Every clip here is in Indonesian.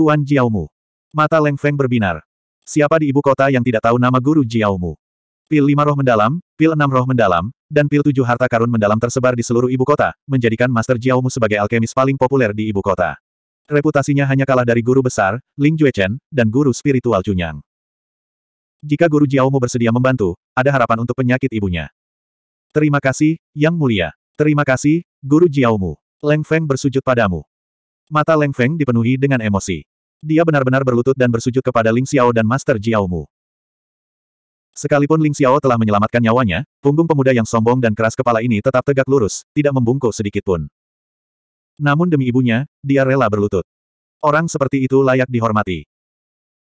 Tuan Jiaomu. Mata Leng Feng berbinar. Siapa di ibu kota yang tidak tahu nama guru Jiaomu? Pil lima roh mendalam, pil enam roh mendalam, dan pil tujuh harta karun mendalam tersebar di seluruh ibu kota, menjadikan Master Jiaomu sebagai alkemis paling populer di ibu kota. Reputasinya hanya kalah dari guru besar, Ling Juechen, dan guru spiritual Chunyang. Jika guru Jiaomu bersedia membantu, ada harapan untuk penyakit ibunya. Terima kasih, Yang Mulia. Terima kasih, Guru Jiaomu. Leng Feng bersujud padamu. Mata Leng Feng dipenuhi dengan emosi. Dia benar-benar berlutut dan bersujud kepada Ling Xiao dan Master Jiaomu. Sekalipun Ling Xiao telah menyelamatkan nyawanya, punggung pemuda yang sombong dan keras kepala ini tetap tegak lurus, tidak membungkuk sedikitpun. Namun demi ibunya, dia rela berlutut. Orang seperti itu layak dihormati.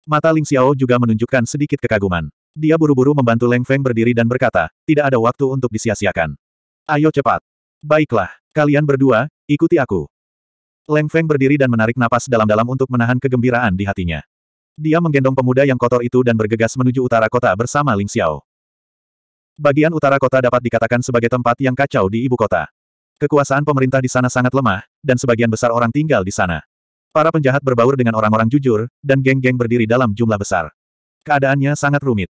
Mata Ling Xiao juga menunjukkan sedikit kekaguman. Dia buru-buru membantu Leng Feng berdiri dan berkata, tidak ada waktu untuk disia-siakan. Ayo cepat. Baiklah, kalian berdua, ikuti aku. Leng Feng berdiri dan menarik napas dalam-dalam untuk menahan kegembiraan di hatinya. Dia menggendong pemuda yang kotor itu dan bergegas menuju utara kota bersama Ling Xiao. Bagian utara kota dapat dikatakan sebagai tempat yang kacau di ibu kota. Kekuasaan pemerintah di sana sangat lemah, dan sebagian besar orang tinggal di sana. Para penjahat berbaur dengan orang-orang jujur, dan geng-geng berdiri dalam jumlah besar. Keadaannya sangat rumit.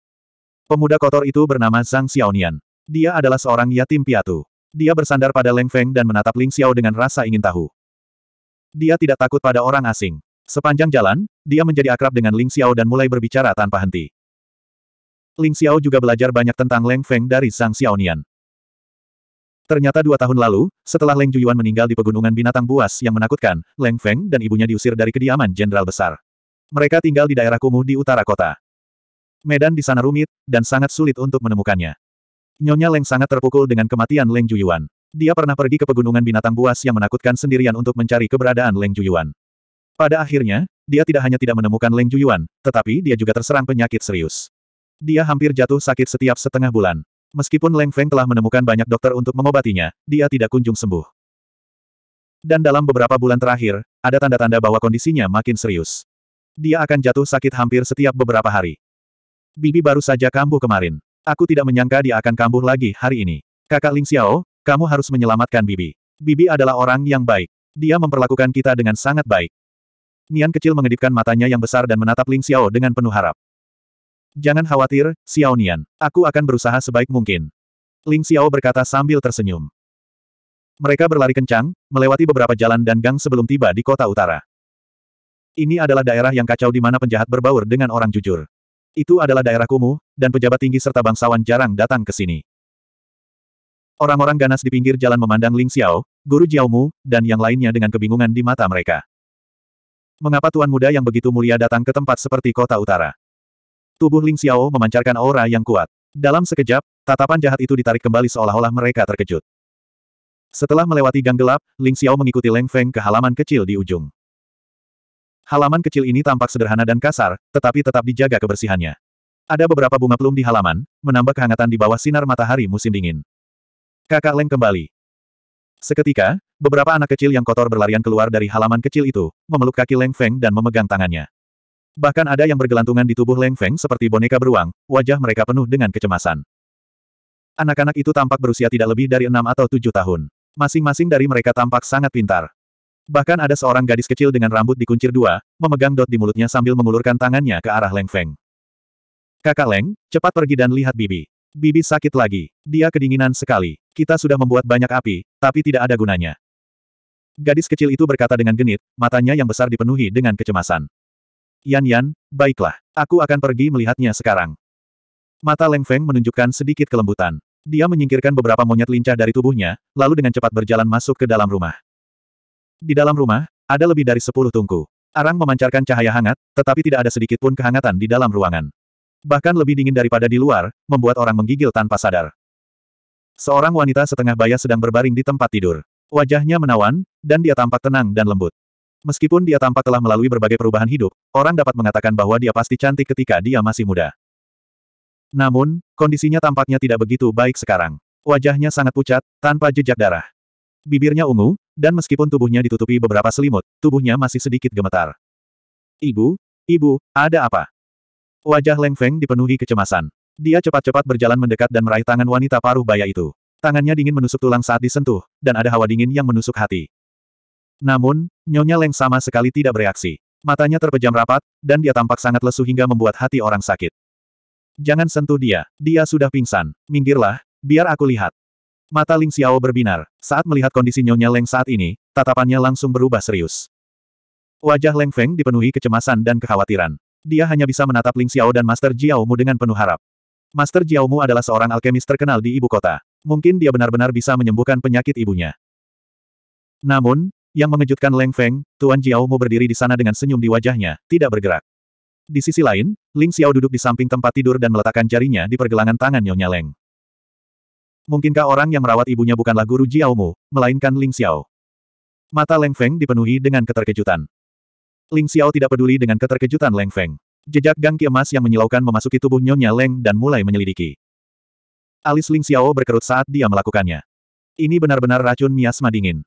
Pemuda kotor itu bernama Zhang Xiaonian. Dia adalah seorang yatim piatu. Dia bersandar pada Leng Feng dan menatap Ling Xiao dengan rasa ingin tahu. Dia tidak takut pada orang asing. Sepanjang jalan, dia menjadi akrab dengan Ling Xiao dan mulai berbicara tanpa henti. Ling Xiao juga belajar banyak tentang Leng Feng dari Sang Xiaonian. Ternyata dua tahun lalu, setelah Leng Juyuan meninggal di pegunungan binatang buas yang menakutkan, Leng Feng dan ibunya diusir dari kediaman jenderal besar. Mereka tinggal di daerah kumuh di utara kota. Medan di sana rumit, dan sangat sulit untuk menemukannya. Nyonya Leng sangat terpukul dengan kematian Leng Juyuan. Dia pernah pergi ke pegunungan binatang buas yang menakutkan sendirian untuk mencari keberadaan Leng Juyuan. Pada akhirnya, dia tidak hanya tidak menemukan Leng Juyuan, tetapi dia juga terserang penyakit serius. Dia hampir jatuh sakit setiap setengah bulan. Meskipun Leng Feng telah menemukan banyak dokter untuk mengobatinya, dia tidak kunjung sembuh. Dan dalam beberapa bulan terakhir, ada tanda-tanda bahwa kondisinya makin serius. Dia akan jatuh sakit hampir setiap beberapa hari. Bibi baru saja kambuh kemarin. Aku tidak menyangka dia akan kambuh lagi hari ini. Kakak Ling Xiao, kamu harus menyelamatkan Bibi. Bibi adalah orang yang baik. Dia memperlakukan kita dengan sangat baik. Nian kecil mengedipkan matanya yang besar dan menatap Ling Xiao dengan penuh harap. Jangan khawatir, Xiao Nian. Aku akan berusaha sebaik mungkin. Ling Xiao berkata sambil tersenyum. Mereka berlari kencang, melewati beberapa jalan dan gang sebelum tiba di kota utara. Ini adalah daerah yang kacau di mana penjahat berbaur dengan orang jujur. Itu adalah daerah kumuh, dan pejabat tinggi serta bangsawan jarang datang ke sini. Orang-orang ganas di pinggir jalan memandang Ling Xiao, Guru Jiaomu, dan yang lainnya dengan kebingungan di mata mereka. Mengapa tuan muda yang begitu mulia datang ke tempat seperti kota utara? Tubuh Ling Xiao memancarkan aura yang kuat. Dalam sekejap, tatapan jahat itu ditarik kembali seolah-olah mereka terkejut. Setelah melewati gang gelap, Ling Xiao mengikuti Leng Feng ke halaman kecil di ujung. Halaman kecil ini tampak sederhana dan kasar, tetapi tetap dijaga kebersihannya. Ada beberapa bunga plum di halaman, menambah kehangatan di bawah sinar matahari musim dingin. Kakak Leng kembali. Seketika, beberapa anak kecil yang kotor berlarian keluar dari halaman kecil itu, memeluk kaki Leng Feng dan memegang tangannya. Bahkan ada yang bergelantungan di tubuh Leng Feng seperti boneka beruang, wajah mereka penuh dengan kecemasan. Anak-anak itu tampak berusia tidak lebih dari enam atau tujuh tahun. Masing-masing dari mereka tampak sangat pintar. Bahkan ada seorang gadis kecil dengan rambut dikuncir dua, memegang dot di mulutnya sambil mengulurkan tangannya ke arah Leng Feng. Kakak Leng, cepat pergi dan lihat Bibi. Bibi sakit lagi. Dia kedinginan sekali. Kita sudah membuat banyak api, tapi tidak ada gunanya. Gadis kecil itu berkata dengan genit, matanya yang besar dipenuhi dengan kecemasan. Yan Yan, baiklah. Aku akan pergi melihatnya sekarang. Mata Leng Feng menunjukkan sedikit kelembutan. Dia menyingkirkan beberapa monyet lincah dari tubuhnya, lalu dengan cepat berjalan masuk ke dalam rumah. Di dalam rumah, ada lebih dari sepuluh tungku. Arang memancarkan cahaya hangat, tetapi tidak ada sedikit pun kehangatan di dalam ruangan bahkan lebih dingin daripada di luar, membuat orang menggigil tanpa sadar. Seorang wanita setengah baya sedang berbaring di tempat tidur. Wajahnya menawan, dan dia tampak tenang dan lembut. Meskipun dia tampak telah melalui berbagai perubahan hidup, orang dapat mengatakan bahwa dia pasti cantik ketika dia masih muda. Namun, kondisinya tampaknya tidak begitu baik sekarang. Wajahnya sangat pucat, tanpa jejak darah. Bibirnya ungu, dan meskipun tubuhnya ditutupi beberapa selimut, tubuhnya masih sedikit gemetar. Ibu, ibu, ada apa? Wajah Leng Feng dipenuhi kecemasan. Dia cepat-cepat berjalan mendekat dan meraih tangan wanita paruh baya itu. Tangannya dingin menusuk tulang saat disentuh, dan ada hawa dingin yang menusuk hati. Namun, Nyonya Leng sama sekali tidak bereaksi. Matanya terpejam rapat, dan dia tampak sangat lesu hingga membuat hati orang sakit. Jangan sentuh dia, dia sudah pingsan. Minggirlah, biar aku lihat. Mata Ling Xiao berbinar. Saat melihat kondisi Nyonya Leng saat ini, tatapannya langsung berubah serius. Wajah Leng Feng dipenuhi kecemasan dan kekhawatiran. Dia hanya bisa menatap Ling Xiao dan Master Jiaomu dengan penuh harap. Master Jiaomu adalah seorang alkemis terkenal di ibu kota. Mungkin dia benar-benar bisa menyembuhkan penyakit ibunya. Namun, yang mengejutkan Leng Feng, Tuan Jiaomu berdiri di sana dengan senyum di wajahnya, tidak bergerak. Di sisi lain, Ling Xiao duduk di samping tempat tidur dan meletakkan jarinya di pergelangan tangan Nyonya Leng. Mungkinkah orang yang merawat ibunya bukanlah guru Jiaomu, melainkan Ling Xiao? Mata Leng Feng dipenuhi dengan keterkejutan. Ling Xiao tidak peduli dengan keterkejutan Leng Feng. Jejak gangki emas yang menyilaukan memasuki tubuh Nyonya Leng dan mulai menyelidiki. Alis Ling Xiao berkerut saat dia melakukannya. Ini benar-benar racun miasma dingin.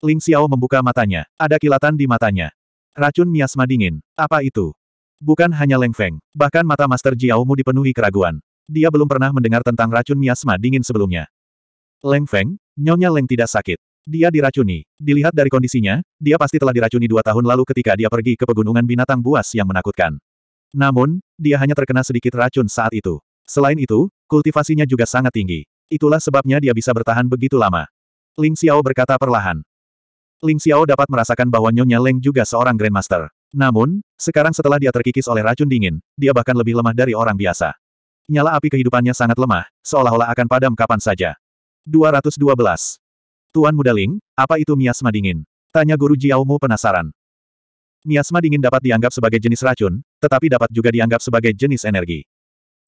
Ling Xiao membuka matanya. Ada kilatan di matanya. Racun miasma dingin. Apa itu? Bukan hanya Leng Feng. Bahkan mata Master Jiao Mu dipenuhi keraguan. Dia belum pernah mendengar tentang racun miasma dingin sebelumnya. Leng Feng, Nyonya Leng tidak sakit. Dia diracuni. Dilihat dari kondisinya, dia pasti telah diracuni dua tahun lalu ketika dia pergi ke pegunungan binatang buas yang menakutkan. Namun, dia hanya terkena sedikit racun saat itu. Selain itu, kultivasinya juga sangat tinggi. Itulah sebabnya dia bisa bertahan begitu lama. Ling Xiao berkata perlahan. Ling Xiao dapat merasakan bahwa Nyonya Leng juga seorang Grandmaster. Namun, sekarang setelah dia terkikis oleh racun dingin, dia bahkan lebih lemah dari orang biasa. Nyala api kehidupannya sangat lemah, seolah-olah akan padam kapan saja. 212. Tuan Muda Ling, apa itu miasma dingin? Tanya Guru Jiaomu penasaran. Miasma dingin dapat dianggap sebagai jenis racun, tetapi dapat juga dianggap sebagai jenis energi.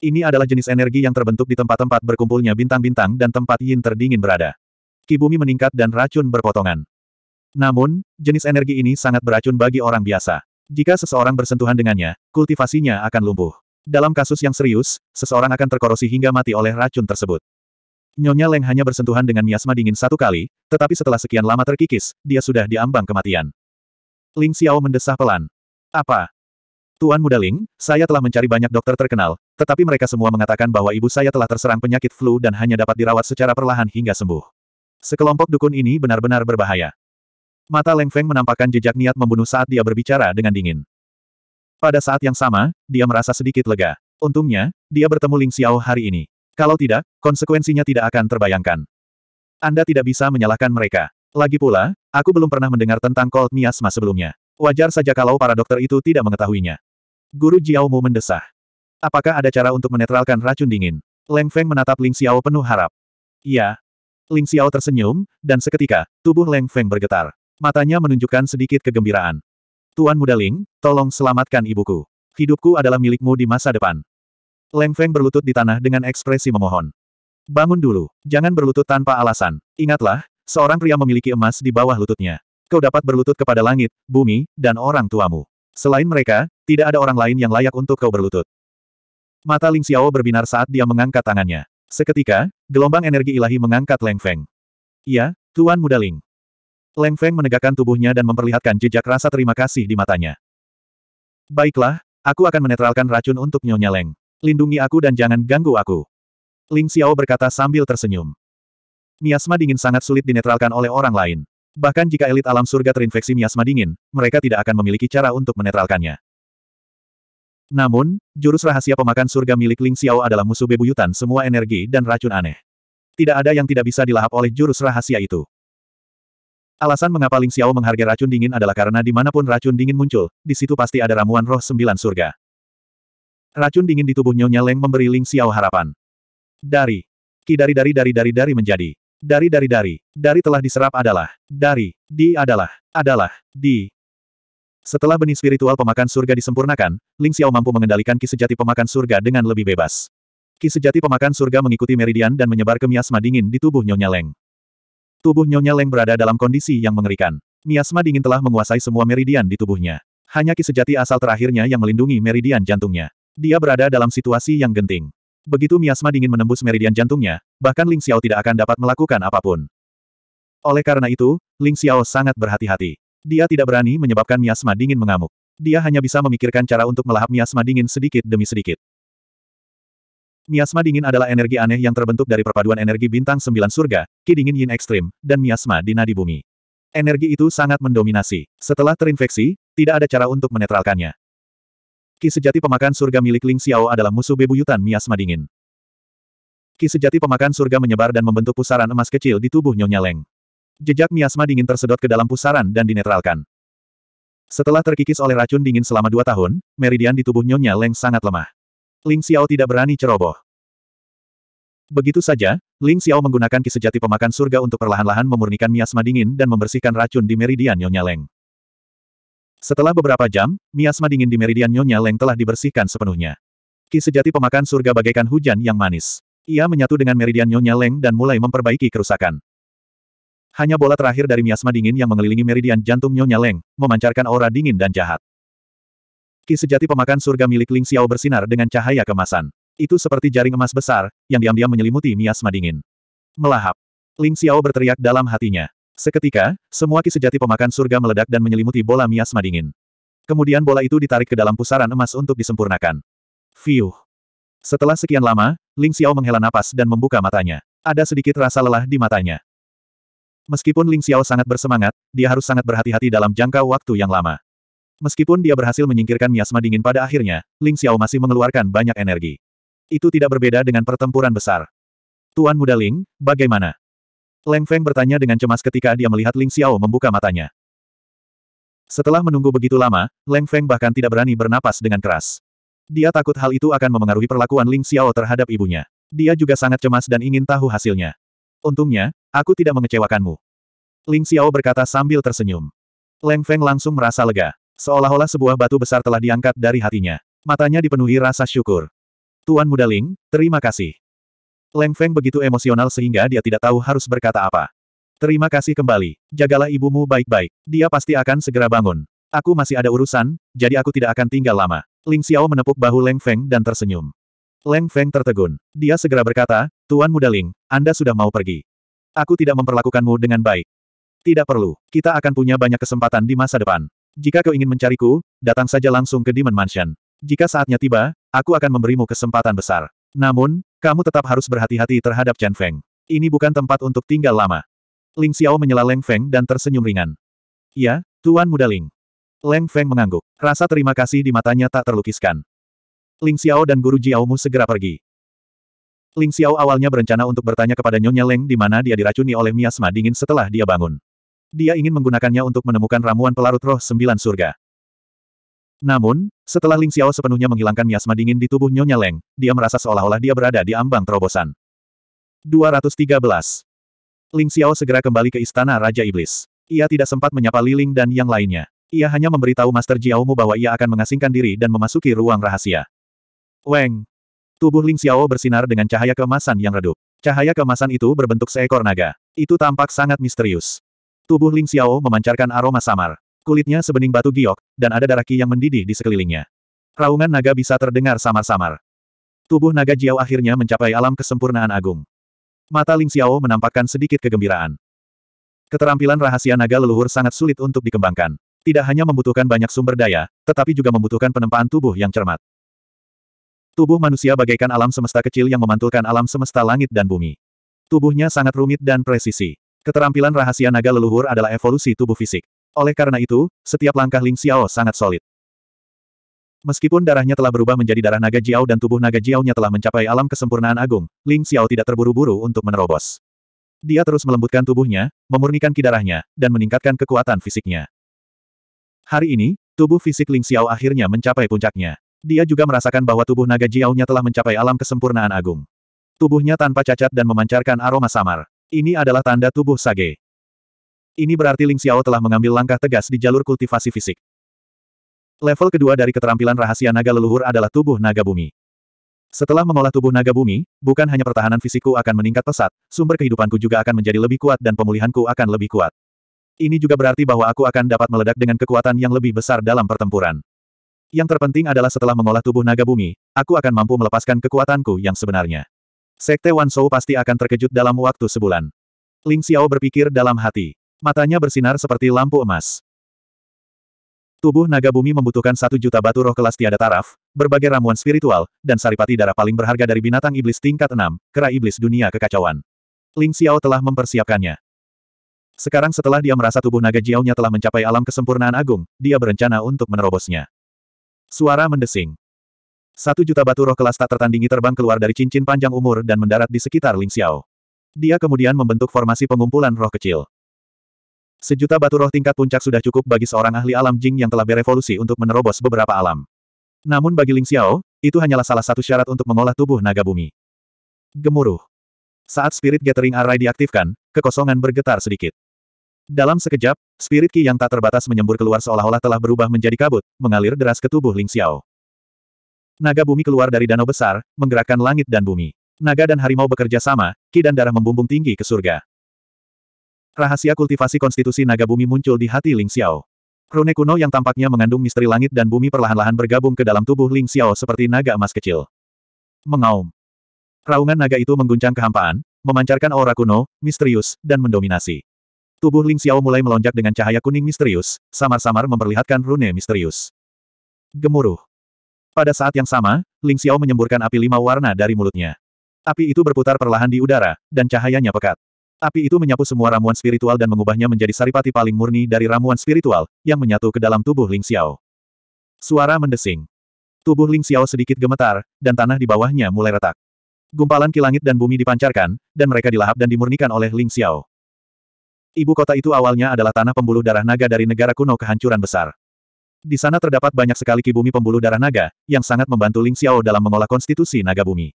Ini adalah jenis energi yang terbentuk di tempat-tempat berkumpulnya bintang-bintang dan tempat yin terdingin berada. Kibumi meningkat dan racun berpotongan. Namun, jenis energi ini sangat beracun bagi orang biasa. Jika seseorang bersentuhan dengannya, kultivasinya akan lumpuh. Dalam kasus yang serius, seseorang akan terkorosi hingga mati oleh racun tersebut. Nyonya Leng hanya bersentuhan dengan miasma dingin satu kali, tetapi setelah sekian lama terkikis, dia sudah diambang kematian. Ling Xiao mendesah pelan. Apa? Tuan Muda Ling, saya telah mencari banyak dokter terkenal, tetapi mereka semua mengatakan bahwa ibu saya telah terserang penyakit flu dan hanya dapat dirawat secara perlahan hingga sembuh. Sekelompok dukun ini benar-benar berbahaya. Mata Leng Feng menampakkan jejak niat membunuh saat dia berbicara dengan dingin. Pada saat yang sama, dia merasa sedikit lega. Untungnya, dia bertemu Ling Xiao hari ini. Kalau tidak, konsekuensinya tidak akan terbayangkan. Anda tidak bisa menyalahkan mereka. Lagi pula, aku belum pernah mendengar tentang Cold Miasma sebelumnya. Wajar saja kalau para dokter itu tidak mengetahuinya. Guru Jiaomu mendesah. Apakah ada cara untuk menetralkan racun dingin? Leng Feng menatap Ling Xiao penuh harap. Iya. Ling Xiao tersenyum, dan seketika, tubuh Leng Feng bergetar. Matanya menunjukkan sedikit kegembiraan. Tuan muda Ling, tolong selamatkan ibuku. Hidupku adalah milikmu di masa depan. Leng Feng berlutut di tanah dengan ekspresi memohon. Bangun dulu, jangan berlutut tanpa alasan. Ingatlah, seorang pria memiliki emas di bawah lututnya. Kau dapat berlutut kepada langit, bumi, dan orang tuamu. Selain mereka, tidak ada orang lain yang layak untuk kau berlutut. Mata Ling Xiao berbinar saat dia mengangkat tangannya. Seketika, gelombang energi ilahi mengangkat Leng Feng. Ya, Tuan Muda Ling. Leng Feng menegakkan tubuhnya dan memperlihatkan jejak rasa terima kasih di matanya. Baiklah, aku akan menetralkan racun untuk Nyonya Leng. Lindungi aku dan jangan ganggu aku. Ling Xiao berkata sambil tersenyum. Miasma dingin sangat sulit dinetralkan oleh orang lain. Bahkan jika elit alam surga terinfeksi miasma dingin, mereka tidak akan memiliki cara untuk menetralkannya. Namun, jurus rahasia pemakan surga milik Ling Xiao adalah musuh bebuyutan semua energi dan racun aneh. Tidak ada yang tidak bisa dilahap oleh jurus rahasia itu. Alasan mengapa Ling Xiao menghargai racun dingin adalah karena dimanapun racun dingin muncul, di situ pasti ada ramuan roh sembilan surga. Racun dingin di tubuh Nyonya Leng memberi Ling Xiao harapan. Dari. dari dari dari dari dari menjadi. Dari dari dari. Dari telah diserap adalah. Dari. Di adalah. Adalah. Di. Setelah benih spiritual pemakan surga disempurnakan, Ling Xiao mampu mengendalikan ki sejati pemakan surga dengan lebih bebas. Ki sejati pemakan surga mengikuti meridian dan menyebar ke miasma dingin di tubuh Nyonya Leng. Tubuh Nyonya Leng berada dalam kondisi yang mengerikan. Miasma dingin telah menguasai semua meridian di tubuhnya. Hanya ki sejati asal terakhirnya yang melindungi meridian jantungnya. Dia berada dalam situasi yang genting. Begitu miasma dingin menembus meridian jantungnya, bahkan Ling Xiao tidak akan dapat melakukan apapun. Oleh karena itu, Ling Xiao sangat berhati-hati. Dia tidak berani menyebabkan miasma dingin mengamuk. Dia hanya bisa memikirkan cara untuk melahap miasma dingin sedikit demi sedikit. Miasma dingin adalah energi aneh yang terbentuk dari perpaduan energi bintang sembilan surga, ki dingin yin ekstrim, dan miasma di nadi bumi. Energi itu sangat mendominasi. Setelah terinfeksi, tidak ada cara untuk menetralkannya. Ki sejati pemakan surga milik Ling Xiao adalah musuh bebuyutan miasma dingin. Ki sejati pemakan surga menyebar dan membentuk pusaran emas kecil di tubuh Nyonya Leng. Jejak miasma dingin tersedot ke dalam pusaran dan dinetralkan. Setelah terkikis oleh racun dingin selama dua tahun, meridian di tubuh Nyonya Leng sangat lemah. Ling Xiao tidak berani ceroboh. Begitu saja, Ling Xiao menggunakan ki sejati pemakan surga untuk perlahan-lahan memurnikan miasma dingin dan membersihkan racun di meridian Nyonya Leng. Setelah beberapa jam, miasma dingin di meridian Nyonya Leng telah dibersihkan sepenuhnya. Ki sejati pemakan surga bagaikan hujan yang manis. Ia menyatu dengan meridian Nyonya Leng dan mulai memperbaiki kerusakan. Hanya bola terakhir dari miasma dingin yang mengelilingi meridian jantung Nyonya Leng, memancarkan aura dingin dan jahat. Ki sejati pemakan surga milik Ling Xiao bersinar dengan cahaya kemasan. Itu seperti jaring emas besar, yang diam-diam menyelimuti miasma dingin. Melahap. Ling Xiao berteriak dalam hatinya. Seketika, semua ki sejati pemakan surga meledak dan menyelimuti bola miasma dingin. Kemudian bola itu ditarik ke dalam pusaran emas untuk disempurnakan. Fiuh. Setelah sekian lama, Ling Xiao menghela napas dan membuka matanya. Ada sedikit rasa lelah di matanya. Meskipun Ling Xiao sangat bersemangat, dia harus sangat berhati-hati dalam jangka waktu yang lama. Meskipun dia berhasil menyingkirkan miasma dingin pada akhirnya, Ling Xiao masih mengeluarkan banyak energi. Itu tidak berbeda dengan pertempuran besar. Tuan Muda Ling, bagaimana? Leng Feng bertanya dengan cemas ketika dia melihat Ling Xiao membuka matanya. Setelah menunggu begitu lama, Leng Feng bahkan tidak berani bernapas dengan keras. Dia takut hal itu akan memengaruhi perlakuan Ling Xiao terhadap ibunya. Dia juga sangat cemas dan ingin tahu hasilnya. Untungnya, aku tidak mengecewakanmu. Ling Xiao berkata sambil tersenyum. Leng Feng langsung merasa lega. Seolah-olah sebuah batu besar telah diangkat dari hatinya. Matanya dipenuhi rasa syukur. Tuan Muda Ling, terima kasih. Leng Feng begitu emosional sehingga dia tidak tahu harus berkata apa. Terima kasih kembali. Jagalah ibumu baik-baik. Dia pasti akan segera bangun. Aku masih ada urusan, jadi aku tidak akan tinggal lama. Ling Xiao menepuk bahu Leng Feng dan tersenyum. Leng Feng tertegun. Dia segera berkata, Tuan Muda Ling, Anda sudah mau pergi. Aku tidak memperlakukanmu dengan baik. Tidak perlu, kita akan punya banyak kesempatan di masa depan. Jika kau ingin mencariku, datang saja langsung ke Demon Mansion. Jika saatnya tiba, aku akan memberimu kesempatan besar. Namun, kamu tetap harus berhati-hati terhadap Chen Feng. Ini bukan tempat untuk tinggal lama. Ling Xiao menyela Leng Feng dan tersenyum ringan. Ya, Tuan Muda Ling. Leng Feng mengangguk. Rasa terima kasih di matanya tak terlukiskan. Ling Xiao dan Guru Jiaomu segera pergi. Ling Xiao awalnya berencana untuk bertanya kepada Nyonya Leng di mana dia diracuni oleh miasma dingin setelah dia bangun. Dia ingin menggunakannya untuk menemukan ramuan pelarut roh sembilan surga. Namun, setelah Ling Xiao sepenuhnya menghilangkan miasma dingin di tubuh Nyonya Leng, dia merasa seolah-olah dia berada di ambang terobosan. 213. Ling Xiao segera kembali ke istana Raja Iblis. Ia tidak sempat menyapa Li Ling dan yang lainnya. Ia hanya memberitahu Master Jiaomu bahwa ia akan mengasingkan diri dan memasuki ruang rahasia. Weng! Tubuh Ling Xiao bersinar dengan cahaya kemasan yang redup. Cahaya kemasan itu berbentuk seekor naga. Itu tampak sangat misterius. Tubuh Ling Xiao memancarkan aroma samar. Kulitnya sebening batu giok, dan ada darah ki yang mendidih di sekelilingnya. Raungan naga bisa terdengar samar-samar. Tubuh naga Jiao akhirnya mencapai alam kesempurnaan agung. Mata Ling Xiao menampakkan sedikit kegembiraan. Keterampilan rahasia naga leluhur sangat sulit untuk dikembangkan. Tidak hanya membutuhkan banyak sumber daya, tetapi juga membutuhkan penempaan tubuh yang cermat. Tubuh manusia bagaikan alam semesta kecil yang memantulkan alam semesta langit dan bumi. Tubuhnya sangat rumit dan presisi. Keterampilan rahasia naga leluhur adalah evolusi tubuh fisik. Oleh karena itu, setiap langkah Ling Xiao sangat solid. Meskipun darahnya telah berubah menjadi darah naga Jiao dan tubuh naga jiao telah mencapai alam kesempurnaan agung, Ling Xiao tidak terburu-buru untuk menerobos. Dia terus melembutkan tubuhnya, memurnikan kidarahnya, dan meningkatkan kekuatan fisiknya. Hari ini, tubuh fisik Ling Xiao akhirnya mencapai puncaknya. Dia juga merasakan bahwa tubuh naga jiao telah mencapai alam kesempurnaan agung. Tubuhnya tanpa cacat dan memancarkan aroma samar. Ini adalah tanda tubuh Sage. Ini berarti Ling Xiao telah mengambil langkah tegas di jalur kultivasi fisik. Level kedua dari keterampilan rahasia naga leluhur adalah tubuh naga bumi. Setelah mengolah tubuh naga bumi, bukan hanya pertahanan fisikku akan meningkat pesat, sumber kehidupanku juga akan menjadi lebih kuat dan pemulihanku akan lebih kuat. Ini juga berarti bahwa aku akan dapat meledak dengan kekuatan yang lebih besar dalam pertempuran. Yang terpenting adalah setelah mengolah tubuh naga bumi, aku akan mampu melepaskan kekuatanku yang sebenarnya. Sekte Wan Shou pasti akan terkejut dalam waktu sebulan. Ling Xiao berpikir dalam hati. Matanya bersinar seperti lampu emas. Tubuh naga bumi membutuhkan satu juta batu roh kelas tiada taraf, berbagai ramuan spiritual, dan saripati darah paling berharga dari binatang iblis tingkat 6, kera iblis dunia kekacauan. Ling Xiao telah mempersiapkannya. Sekarang setelah dia merasa tubuh naga jiaunya telah mencapai alam kesempurnaan agung, dia berencana untuk menerobosnya. Suara mendesing. Satu juta batu roh kelas tak tertandingi terbang keluar dari cincin panjang umur dan mendarat di sekitar Ling Xiao. Dia kemudian membentuk formasi pengumpulan roh kecil. Sejuta batu roh tingkat puncak sudah cukup bagi seorang ahli alam jing yang telah berevolusi untuk menerobos beberapa alam. Namun bagi Ling Xiao, itu hanyalah salah satu syarat untuk mengolah tubuh naga bumi. Gemuruh. Saat Spirit Gathering Array diaktifkan, kekosongan bergetar sedikit. Dalam sekejap, Spirit Ki yang tak terbatas menyembur keluar seolah-olah telah berubah menjadi kabut, mengalir deras ke tubuh Ling Xiao. Naga bumi keluar dari danau besar, menggerakkan langit dan bumi. Naga dan harimau bekerja sama, ki dan darah membumbung tinggi ke surga. Rahasia kultivasi konstitusi naga bumi muncul di hati Ling Xiao. Rune kuno yang tampaknya mengandung misteri langit dan bumi perlahan-lahan bergabung ke dalam tubuh Ling Xiao seperti naga emas kecil. Mengaum. Raungan naga itu mengguncang kehampaan, memancarkan aura kuno, misterius, dan mendominasi. Tubuh Ling Xiao mulai melonjak dengan cahaya kuning misterius, samar-samar memperlihatkan rune misterius. Gemuruh. Pada saat yang sama, Ling Xiao menyemburkan api lima warna dari mulutnya. Api itu berputar perlahan di udara, dan cahayanya pekat. Api itu menyapu semua ramuan spiritual dan mengubahnya menjadi saripati paling murni dari ramuan spiritual, yang menyatu ke dalam tubuh Ling Xiao. Suara mendesing. Tubuh Ling Xiao sedikit gemetar, dan tanah di bawahnya mulai retak. Gumpalan kilangit dan bumi dipancarkan, dan mereka dilahap dan dimurnikan oleh Ling Xiao. Ibu kota itu awalnya adalah tanah pembuluh darah naga dari negara kuno kehancuran besar. Di sana terdapat banyak sekali kibumi pembuluh darah naga, yang sangat membantu Ling Xiao dalam mengolah konstitusi naga bumi.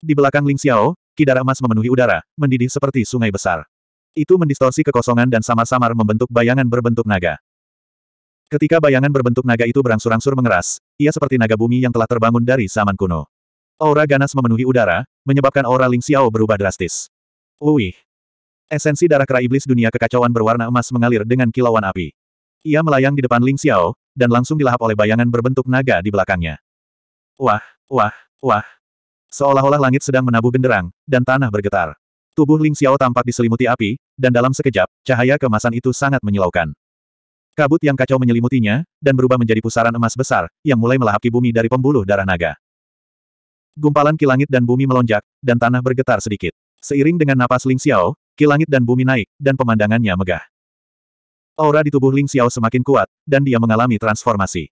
Di belakang Ling Xiao, Kidara emas memenuhi udara, mendidih seperti sungai besar. Itu mendistorsi kekosongan dan samar-samar membentuk bayangan berbentuk naga. Ketika bayangan berbentuk naga itu berangsur-angsur mengeras, ia seperti naga bumi yang telah terbangun dari zaman kuno. Aura ganas memenuhi udara, menyebabkan aura Ling Xiao berubah drastis. Uih! Esensi darah kera iblis dunia kekacauan berwarna emas mengalir dengan kilauan api. Ia melayang di depan Ling Xiao, dan langsung dilahap oleh bayangan berbentuk naga di belakangnya. Wah, wah, wah. Seolah-olah langit sedang menabuh genderang, dan tanah bergetar. Tubuh Ling Xiao tampak diselimuti api, dan dalam sekejap, cahaya kemasan itu sangat menyilaukan. Kabut yang kacau menyelimutinya, dan berubah menjadi pusaran emas besar, yang mulai melahap ki bumi dari pembuluh darah naga. Gumpalan kilangit dan bumi melonjak, dan tanah bergetar sedikit. Seiring dengan napas Ling Xiao, kilangit dan bumi naik, dan pemandangannya megah. Aura di tubuh Ling Xiao semakin kuat, dan dia mengalami transformasi.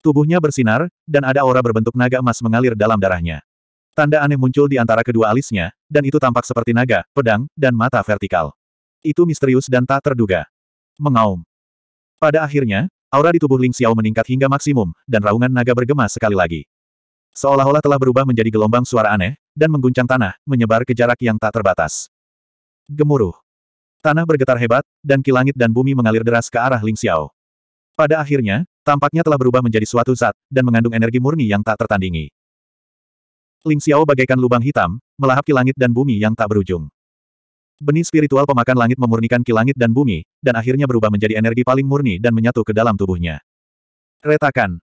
Tubuhnya bersinar, dan ada aura berbentuk naga emas mengalir dalam darahnya. Tanda aneh muncul di antara kedua alisnya, dan itu tampak seperti naga, pedang, dan mata vertikal. Itu misterius dan tak terduga. Mengaum. Pada akhirnya, aura di tubuh Ling Xiao meningkat hingga maksimum, dan raungan naga bergema sekali lagi. Seolah-olah telah berubah menjadi gelombang suara aneh, dan mengguncang tanah, menyebar ke jarak yang tak terbatas. Gemuruh. Tanah bergetar hebat, dan kilangit dan bumi mengalir deras ke arah Ling Xiao. Pada akhirnya, tampaknya telah berubah menjadi suatu zat, dan mengandung energi murni yang tak tertandingi. Ling Xiao bagaikan lubang hitam, melahap ki langit dan bumi yang tak berujung. Benih spiritual pemakan langit memurnikan ki langit dan bumi, dan akhirnya berubah menjadi energi paling murni dan menyatu ke dalam tubuhnya. Retakan.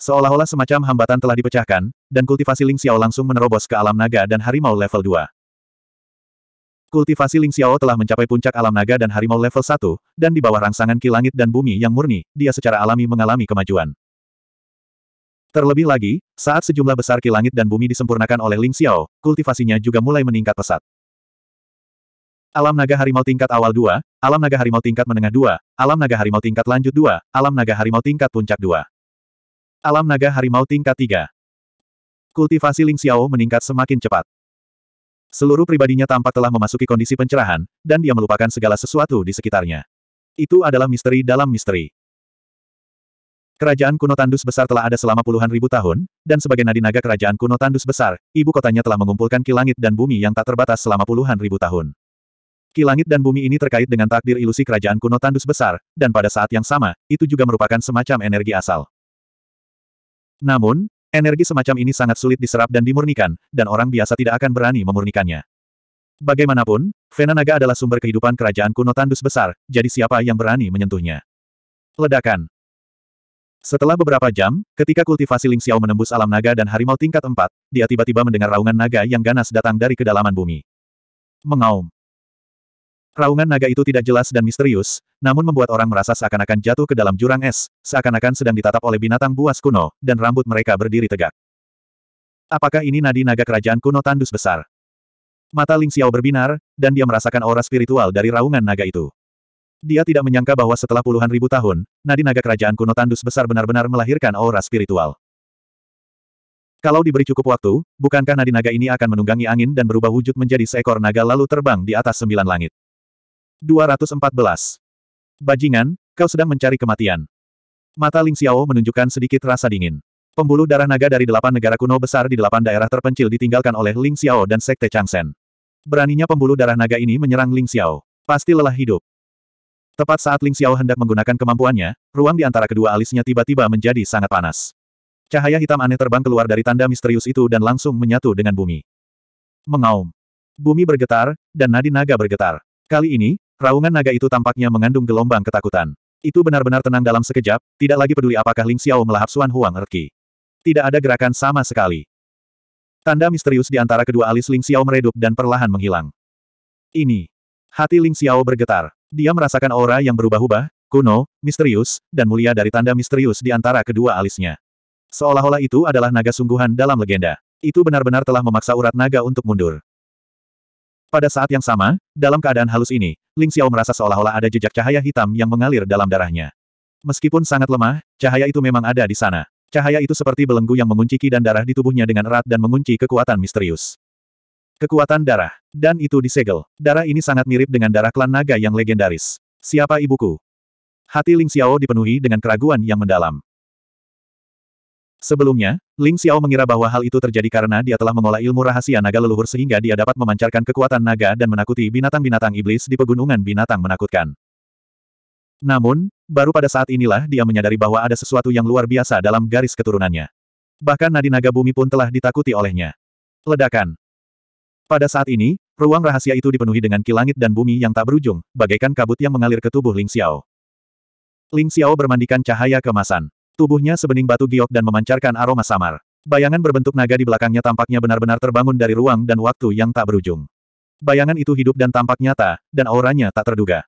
Seolah-olah semacam hambatan telah dipecahkan, dan kultivasi Ling Xiao langsung menerobos ke alam naga dan harimau level 2. Kultivasi Ling Xiao telah mencapai puncak alam naga dan harimau level 1, dan di bawah rangsangan ki langit dan bumi yang murni, dia secara alami mengalami kemajuan. Terlebih lagi, saat sejumlah besar ki langit dan bumi disempurnakan oleh Ling Xiao, kultivasinya juga mulai meningkat pesat. Alam naga harimau tingkat awal 2, alam naga harimau tingkat menengah 2, alam naga harimau tingkat lanjut 2, alam naga harimau tingkat puncak 2. Alam naga harimau tingkat 3. Kultivasi Ling Xiao meningkat semakin cepat. Seluruh pribadinya tampak telah memasuki kondisi pencerahan, dan dia melupakan segala sesuatu di sekitarnya. Itu adalah misteri dalam misteri. Kerajaan kuno tandus besar telah ada selama puluhan ribu tahun, dan sebagai nadi naga kerajaan kuno tandus besar, ibu kotanya telah mengumpulkan kilangit dan bumi yang tak terbatas selama puluhan ribu tahun. Kilangit dan bumi ini terkait dengan takdir ilusi kerajaan kuno tandus besar, dan pada saat yang sama, itu juga merupakan semacam energi asal. Namun, Energi semacam ini sangat sulit diserap dan dimurnikan, dan orang biasa tidak akan berani memurnikannya. Bagaimanapun, Vena Naga adalah sumber kehidupan kerajaan kuno tandus besar, jadi siapa yang berani menyentuhnya? Ledakan. Setelah beberapa jam, ketika kultivasi Ling Xiao menembus alam naga dan harimau tingkat 4, dia tiba-tiba mendengar raungan naga yang ganas datang dari kedalaman bumi. Mengaum. Raungan naga itu tidak jelas dan misterius, namun membuat orang merasa seakan-akan jatuh ke dalam jurang es, seakan-akan sedang ditatap oleh binatang buas kuno, dan rambut mereka berdiri tegak. Apakah ini nadi naga kerajaan kuno tandus besar? Mata Ling Xiao berbinar, dan dia merasakan aura spiritual dari raungan naga itu. Dia tidak menyangka bahwa setelah puluhan ribu tahun, nadi naga kerajaan kuno tandus besar benar-benar melahirkan aura spiritual. Kalau diberi cukup waktu, bukankah nadi naga ini akan menunggangi angin dan berubah wujud menjadi seekor naga lalu terbang di atas sembilan langit? 214. Bajingan, kau sedang mencari kematian. Mata Ling Xiao menunjukkan sedikit rasa dingin. Pembuluh darah naga dari delapan negara kuno besar di delapan daerah terpencil ditinggalkan oleh Ling Xiao dan Sekte Changsen. Beraninya pembuluh darah naga ini menyerang Ling Xiao. Pasti lelah hidup. Tepat saat Ling Xiao hendak menggunakan kemampuannya, ruang di antara kedua alisnya tiba-tiba menjadi sangat panas. Cahaya hitam aneh terbang keluar dari tanda misterius itu dan langsung menyatu dengan bumi. Mengaum. Bumi bergetar, dan nadi naga bergetar. Kali ini, Raungan naga itu tampaknya mengandung gelombang ketakutan. Itu benar-benar tenang dalam sekejap, tidak lagi peduli apakah Ling Xiao melahap Suan Huang Erki. Tidak ada gerakan sama sekali. Tanda misterius di antara kedua alis Ling Xiao meredup dan perlahan menghilang. Ini. Hati Ling Xiao bergetar. Dia merasakan aura yang berubah-ubah, kuno, misterius, dan mulia dari tanda misterius di antara kedua alisnya. Seolah-olah itu adalah naga sungguhan dalam legenda. Itu benar-benar telah memaksa urat naga untuk mundur. Pada saat yang sama, dalam keadaan halus ini, Ling Xiao merasa seolah-olah ada jejak cahaya hitam yang mengalir dalam darahnya. Meskipun sangat lemah, cahaya itu memang ada di sana. Cahaya itu seperti belenggu yang mengunci ki dan darah di tubuhnya dengan erat dan mengunci kekuatan misterius. Kekuatan darah. Dan itu disegel. Darah ini sangat mirip dengan darah klan naga yang legendaris. Siapa ibuku? Hati Ling Xiao dipenuhi dengan keraguan yang mendalam. Sebelumnya, Ling Xiao mengira bahwa hal itu terjadi karena dia telah mengolah ilmu rahasia naga leluhur sehingga dia dapat memancarkan kekuatan naga dan menakuti binatang-binatang iblis di pegunungan binatang menakutkan. Namun, baru pada saat inilah dia menyadari bahwa ada sesuatu yang luar biasa dalam garis keturunannya. Bahkan nadi naga bumi pun telah ditakuti olehnya. Ledakan. Pada saat ini, ruang rahasia itu dipenuhi dengan kilangit dan bumi yang tak berujung, bagaikan kabut yang mengalir ke tubuh Ling Xiao. Ling Xiao bermandikan cahaya kemasan. Tubuhnya sebening batu giok dan memancarkan aroma samar. Bayangan berbentuk naga di belakangnya tampaknya benar-benar terbangun dari ruang dan waktu yang tak berujung. Bayangan itu hidup dan tampak nyata, dan auranya tak terduga.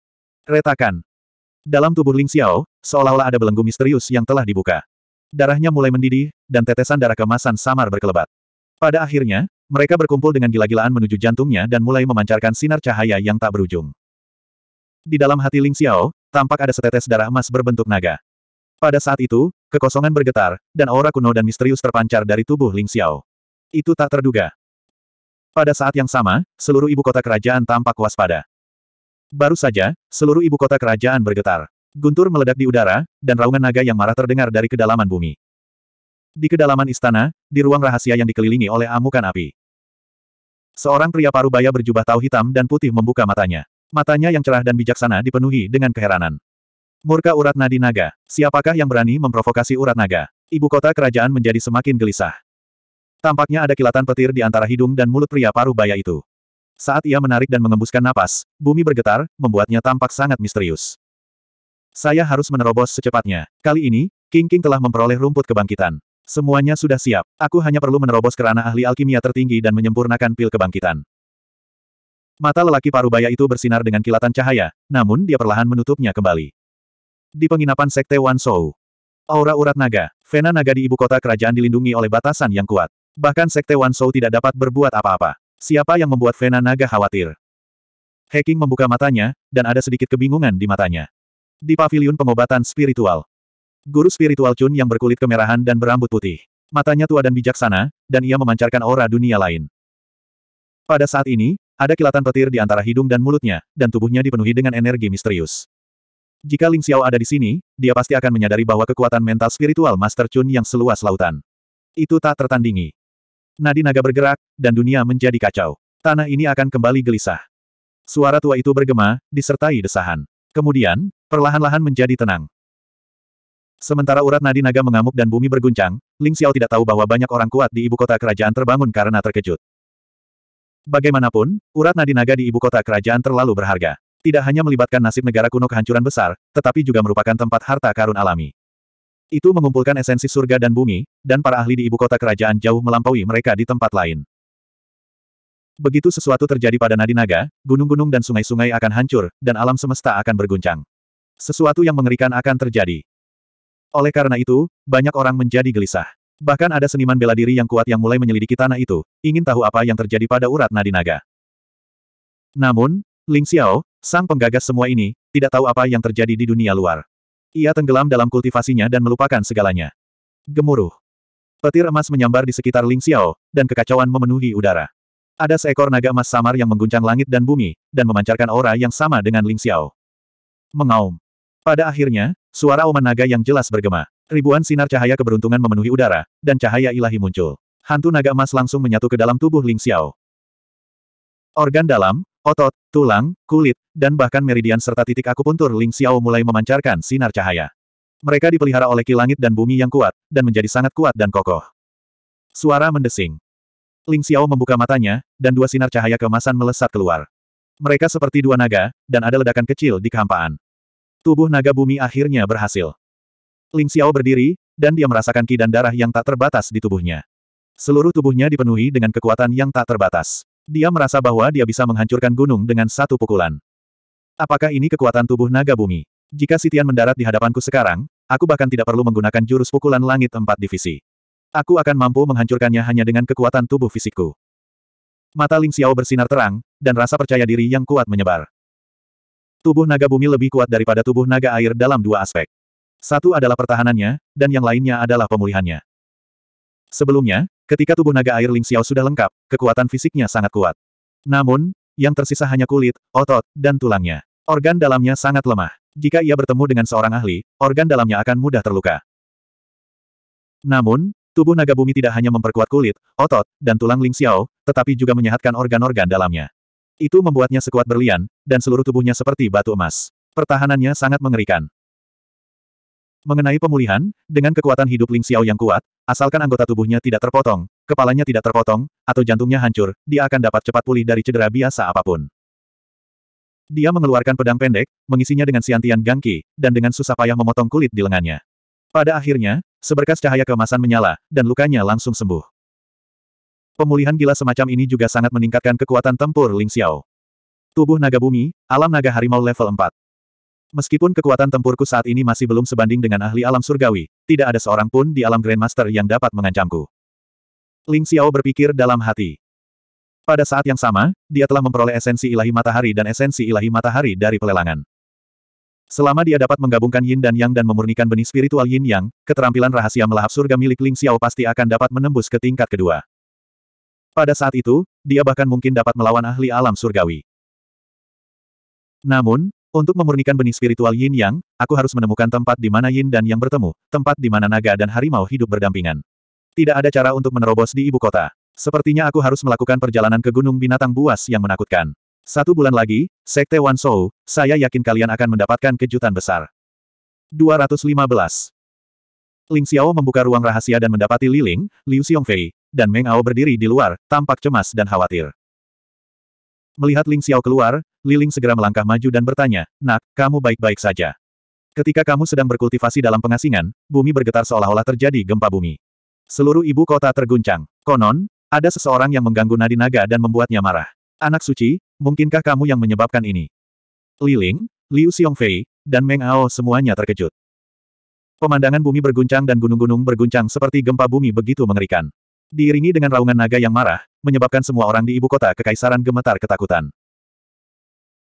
Retakan. Dalam tubuh Ling Xiao, seolah-olah ada belenggu misterius yang telah dibuka. Darahnya mulai mendidih, dan tetesan darah kemasan samar berkelebat. Pada akhirnya, mereka berkumpul dengan gila-gilaan menuju jantungnya dan mulai memancarkan sinar cahaya yang tak berujung. Di dalam hati Ling Xiao, tampak ada setetes darah emas berbentuk naga. Pada saat itu, kekosongan bergetar, dan aura kuno dan misterius terpancar dari tubuh Ling Xiao. Itu tak terduga. Pada saat yang sama, seluruh ibu kota kerajaan tampak waspada. Baru saja, seluruh ibu kota kerajaan bergetar. Guntur meledak di udara, dan raungan naga yang marah terdengar dari kedalaman bumi. Di kedalaman istana, di ruang rahasia yang dikelilingi oleh amukan api. Seorang pria paruh baya berjubah tahu hitam dan putih membuka matanya. Matanya yang cerah dan bijaksana dipenuhi dengan keheranan. Murka urat nadi naga. Siapakah yang berani memprovokasi urat naga? Ibu kota kerajaan menjadi semakin gelisah. Tampaknya ada kilatan petir di antara hidung dan mulut pria paruh baya itu. Saat ia menarik dan mengembuskan napas, bumi bergetar, membuatnya tampak sangat misterius. Saya harus menerobos secepatnya. Kali ini, King King telah memperoleh rumput kebangkitan. Semuanya sudah siap. Aku hanya perlu menerobos kerana ahli alkimia tertinggi dan menyempurnakan pil kebangkitan. Mata lelaki baya itu bersinar dengan kilatan cahaya, namun dia perlahan menutupnya kembali di penginapan Sekte Wan Shou. Aura urat naga, vena naga di ibu kota kerajaan dilindungi oleh batasan yang kuat. Bahkan Sekte Wan Shou tidak dapat berbuat apa-apa. Siapa yang membuat vena naga khawatir? Hacking membuka matanya, dan ada sedikit kebingungan di matanya. Di paviliun pengobatan spiritual. Guru spiritual Chun yang berkulit kemerahan dan berambut putih. Matanya tua dan bijaksana, dan ia memancarkan aura dunia lain. Pada saat ini, ada kilatan petir di antara hidung dan mulutnya, dan tubuhnya dipenuhi dengan energi misterius. Jika Ling Xiao ada di sini, dia pasti akan menyadari bahwa kekuatan mental spiritual Master Chun yang seluas lautan. Itu tak tertandingi. Nadi naga bergerak, dan dunia menjadi kacau. Tanah ini akan kembali gelisah. Suara tua itu bergema, disertai desahan. Kemudian, perlahan-lahan menjadi tenang. Sementara urat nadi naga mengamuk dan bumi berguncang, Ling Xiao tidak tahu bahwa banyak orang kuat di ibu kota kerajaan terbangun karena terkejut. Bagaimanapun, urat nadi naga di ibu kota kerajaan terlalu berharga tidak hanya melibatkan nasib negara kuno kehancuran besar, tetapi juga merupakan tempat harta karun alami. Itu mengumpulkan esensi surga dan bumi, dan para ahli di ibu kota kerajaan jauh melampaui mereka di tempat lain. Begitu sesuatu terjadi pada nadi naga, gunung-gunung dan sungai-sungai akan hancur, dan alam semesta akan berguncang. Sesuatu yang mengerikan akan terjadi. Oleh karena itu, banyak orang menjadi gelisah. Bahkan ada seniman bela diri yang kuat yang mulai menyelidiki tanah itu, ingin tahu apa yang terjadi pada urat nadi naga. Namun, Ling Xiao, Sang penggagas semua ini, tidak tahu apa yang terjadi di dunia luar. Ia tenggelam dalam kultivasinya dan melupakan segalanya. Gemuruh. Petir emas menyambar di sekitar Ling Xiao, dan kekacauan memenuhi udara. Ada seekor naga emas samar yang mengguncang langit dan bumi, dan memancarkan aura yang sama dengan Ling Xiao. Mengaum. Pada akhirnya, suara oman naga yang jelas bergema. Ribuan sinar cahaya keberuntungan memenuhi udara, dan cahaya ilahi muncul. Hantu naga emas langsung menyatu ke dalam tubuh Ling Xiao. Organ dalam, Otot, tulang, kulit, dan bahkan meridian serta titik akupuntur Ling Xiao mulai memancarkan sinar cahaya. Mereka dipelihara oleh ki langit dan bumi yang kuat, dan menjadi sangat kuat dan kokoh. Suara mendesing. Ling Xiao membuka matanya, dan dua sinar cahaya kemasan melesat keluar. Mereka seperti dua naga, dan ada ledakan kecil di kehampaan. Tubuh naga bumi akhirnya berhasil. Ling Xiao berdiri, dan dia merasakan ki dan darah yang tak terbatas di tubuhnya. Seluruh tubuhnya dipenuhi dengan kekuatan yang tak terbatas. Dia merasa bahwa dia bisa menghancurkan gunung dengan satu pukulan. Apakah ini kekuatan tubuh naga bumi? Jika Sitian mendarat di hadapanku sekarang, aku bahkan tidak perlu menggunakan jurus pukulan langit empat divisi. Aku akan mampu menghancurkannya hanya dengan kekuatan tubuh fisikku. Mata Ling Xiao bersinar terang, dan rasa percaya diri yang kuat menyebar. Tubuh naga bumi lebih kuat daripada tubuh naga air dalam dua aspek. Satu adalah pertahanannya, dan yang lainnya adalah pemulihannya. Sebelumnya, Ketika tubuh naga air Ling Xiao sudah lengkap, kekuatan fisiknya sangat kuat. Namun, yang tersisa hanya kulit, otot, dan tulangnya. Organ dalamnya sangat lemah. Jika ia bertemu dengan seorang ahli, organ dalamnya akan mudah terluka. Namun, tubuh naga bumi tidak hanya memperkuat kulit, otot, dan tulang Ling Xiao, tetapi juga menyehatkan organ-organ dalamnya. Itu membuatnya sekuat berlian, dan seluruh tubuhnya seperti batu emas. Pertahanannya sangat mengerikan. Mengenai pemulihan, dengan kekuatan hidup Ling Xiao yang kuat, asalkan anggota tubuhnya tidak terpotong, kepalanya tidak terpotong, atau jantungnya hancur, dia akan dapat cepat pulih dari cedera biasa apapun. Dia mengeluarkan pedang pendek, mengisinya dengan siantian gangki, dan dengan susah payah memotong kulit di lengannya. Pada akhirnya, seberkas cahaya keemasan menyala, dan lukanya langsung sembuh. Pemulihan gila semacam ini juga sangat meningkatkan kekuatan tempur Ling Xiao. Tubuh naga bumi, alam naga harimau level 4. Meskipun kekuatan tempurku saat ini masih belum sebanding dengan ahli alam surgawi, tidak ada seorang pun di alam Grandmaster yang dapat mengancamku. Ling Xiao berpikir dalam hati. Pada saat yang sama, dia telah memperoleh esensi ilahi matahari dan esensi ilahi matahari dari pelelangan. Selama dia dapat menggabungkan yin dan yang dan memurnikan benih spiritual yin yang, keterampilan rahasia melahap surga milik Ling Xiao pasti akan dapat menembus ke tingkat kedua. Pada saat itu, dia bahkan mungkin dapat melawan ahli alam surgawi. Namun, untuk memurnikan benih spiritual yin yang, aku harus menemukan tempat di mana yin dan yang bertemu, tempat di mana naga dan harimau hidup berdampingan. Tidak ada cara untuk menerobos di ibu kota. Sepertinya aku harus melakukan perjalanan ke gunung binatang buas yang menakutkan. Satu bulan lagi, Sekte Wan Shou, saya yakin kalian akan mendapatkan kejutan besar. 215. Ling Xiao membuka ruang rahasia dan mendapati Li Ling, Liu Xiongfei, dan Meng Ao berdiri di luar, tampak cemas dan khawatir. Melihat Ling Xiao keluar, Liling segera melangkah maju dan bertanya, Nak, kamu baik-baik saja. Ketika kamu sedang berkultivasi dalam pengasingan, bumi bergetar seolah-olah terjadi gempa bumi. Seluruh ibu kota terguncang. Konon, ada seseorang yang mengganggu nadi naga dan membuatnya marah. Anak suci, mungkinkah kamu yang menyebabkan ini? Liling, Liu Xiongfei, dan Meng Ao semuanya terkejut. Pemandangan bumi berguncang dan gunung-gunung berguncang seperti gempa bumi begitu mengerikan. Diiringi dengan raungan naga yang marah, menyebabkan semua orang di ibu kota kekaisaran gemetar ketakutan.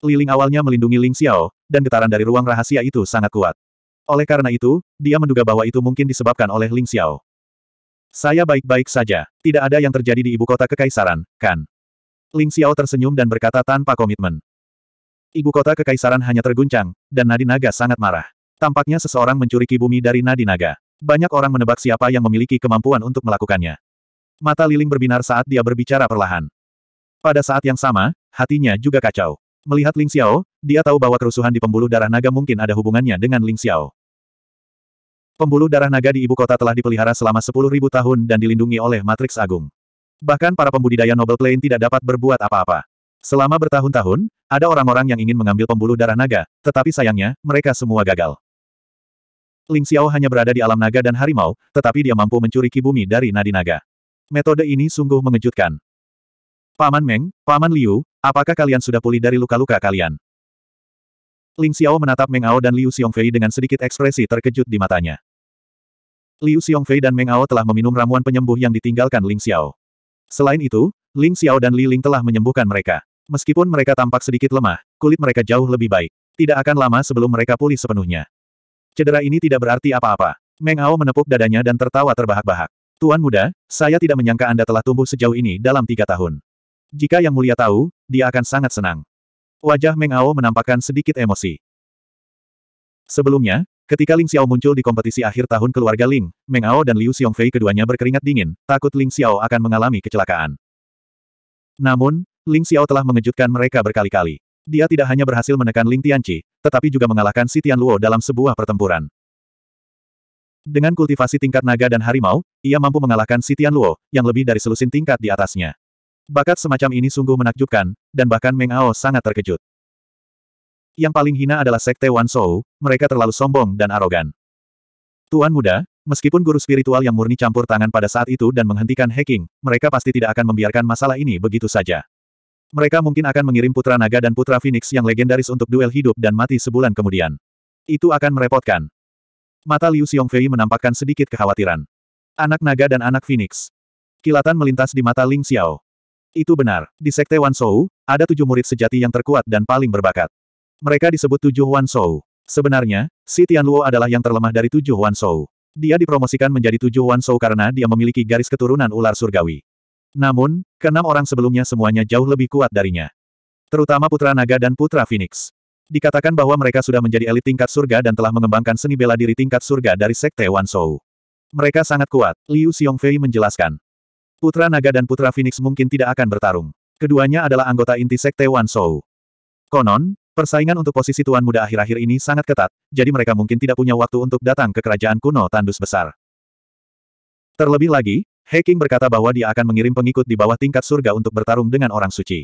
Liling awalnya melindungi Ling Xiao, dan getaran dari ruang rahasia itu sangat kuat. Oleh karena itu, dia menduga bahwa itu mungkin disebabkan oleh Ling Xiao. Saya baik-baik saja, tidak ada yang terjadi di ibu kota kekaisaran, kan? Ling Xiao tersenyum dan berkata tanpa komitmen. Ibu kota kekaisaran hanya terguncang, dan nadi naga sangat marah. Tampaknya seseorang mencuri ki bumi dari nadi naga. Banyak orang menebak siapa yang memiliki kemampuan untuk melakukannya. Mata Liling berbinar saat dia berbicara perlahan. Pada saat yang sama, hatinya juga kacau. Melihat Ling Xiao, dia tahu bahwa kerusuhan di pembuluh darah naga mungkin ada hubungannya dengan Ling Xiao. Pembuluh darah naga di ibu kota telah dipelihara selama 10.000 tahun dan dilindungi oleh Matriks Agung. Bahkan para pembudidaya Noble Plain tidak dapat berbuat apa-apa. Selama bertahun-tahun, ada orang-orang yang ingin mengambil pembuluh darah naga, tetapi sayangnya, mereka semua gagal. Ling Xiao hanya berada di alam naga dan harimau, tetapi dia mampu mencuri kibumi dari nadi naga. Metode ini sungguh mengejutkan. Paman Meng, Paman Liu, apakah kalian sudah pulih dari luka-luka kalian? Ling Xiao menatap Meng Ao dan Liu Xiongfei dengan sedikit ekspresi terkejut di matanya. Liu Xiongfei dan Meng Ao telah meminum ramuan penyembuh yang ditinggalkan Ling Xiao. Selain itu, Ling Xiao dan Li Ling telah menyembuhkan mereka. Meskipun mereka tampak sedikit lemah, kulit mereka jauh lebih baik. Tidak akan lama sebelum mereka pulih sepenuhnya. Cedera ini tidak berarti apa-apa. Meng Ao menepuk dadanya dan tertawa terbahak-bahak. Tuan muda, saya tidak menyangka Anda telah tumbuh sejauh ini dalam tiga tahun. Jika Yang Mulia tahu, dia akan sangat senang. Wajah Meng Ao menampakkan sedikit emosi. Sebelumnya, ketika Ling Xiao muncul di kompetisi akhir tahun keluarga Ling, Meng Ao dan Liu Xiongfei keduanya berkeringat dingin, takut Ling Xiao akan mengalami kecelakaan. Namun, Ling Xiao telah mengejutkan mereka berkali-kali. Dia tidak hanya berhasil menekan Ling Tianqi, tetapi juga mengalahkan Si Tian Luo dalam sebuah pertempuran. Dengan kultivasi tingkat naga dan harimau, ia mampu mengalahkan Si Tian Luo, yang lebih dari selusin tingkat di atasnya. Bakat semacam ini sungguh menakjubkan, dan bahkan Meng Ao sangat terkejut. Yang paling hina adalah sekte Wan Shou, mereka terlalu sombong dan arogan. Tuan muda, meskipun guru spiritual yang murni campur tangan pada saat itu dan menghentikan hacking, mereka pasti tidak akan membiarkan masalah ini begitu saja. Mereka mungkin akan mengirim putra naga dan putra phoenix yang legendaris untuk duel hidup dan mati sebulan kemudian. Itu akan merepotkan. Mata Liu Xiongfei menampakkan sedikit kekhawatiran. Anak naga dan anak phoenix. Kilatan melintas di mata Ling Xiao. Itu benar, di Sekte Wan Shou, ada tujuh murid sejati yang terkuat dan paling berbakat. Mereka disebut tujuh Wan Shou. Sebenarnya, si Tianluo adalah yang terlemah dari tujuh Wan Shou. Dia dipromosikan menjadi tujuh Wan Shou karena dia memiliki garis keturunan ular surgawi. Namun, keenam orang sebelumnya semuanya jauh lebih kuat darinya. Terutama Putra Naga dan Putra Phoenix. Dikatakan bahwa mereka sudah menjadi elit tingkat surga dan telah mengembangkan seni bela diri tingkat surga dari Sekte Wan Shou. Mereka sangat kuat, Liu Xiongfei menjelaskan. Putra Naga dan Putra Phoenix mungkin tidak akan bertarung. Keduanya adalah anggota inti Sekte Wan Shou. Konon, persaingan untuk posisi Tuan Muda akhir-akhir ini sangat ketat, jadi mereka mungkin tidak punya waktu untuk datang ke kerajaan kuno Tandus Besar. Terlebih lagi, Hacking berkata bahwa dia akan mengirim pengikut di bawah tingkat surga untuk bertarung dengan orang suci.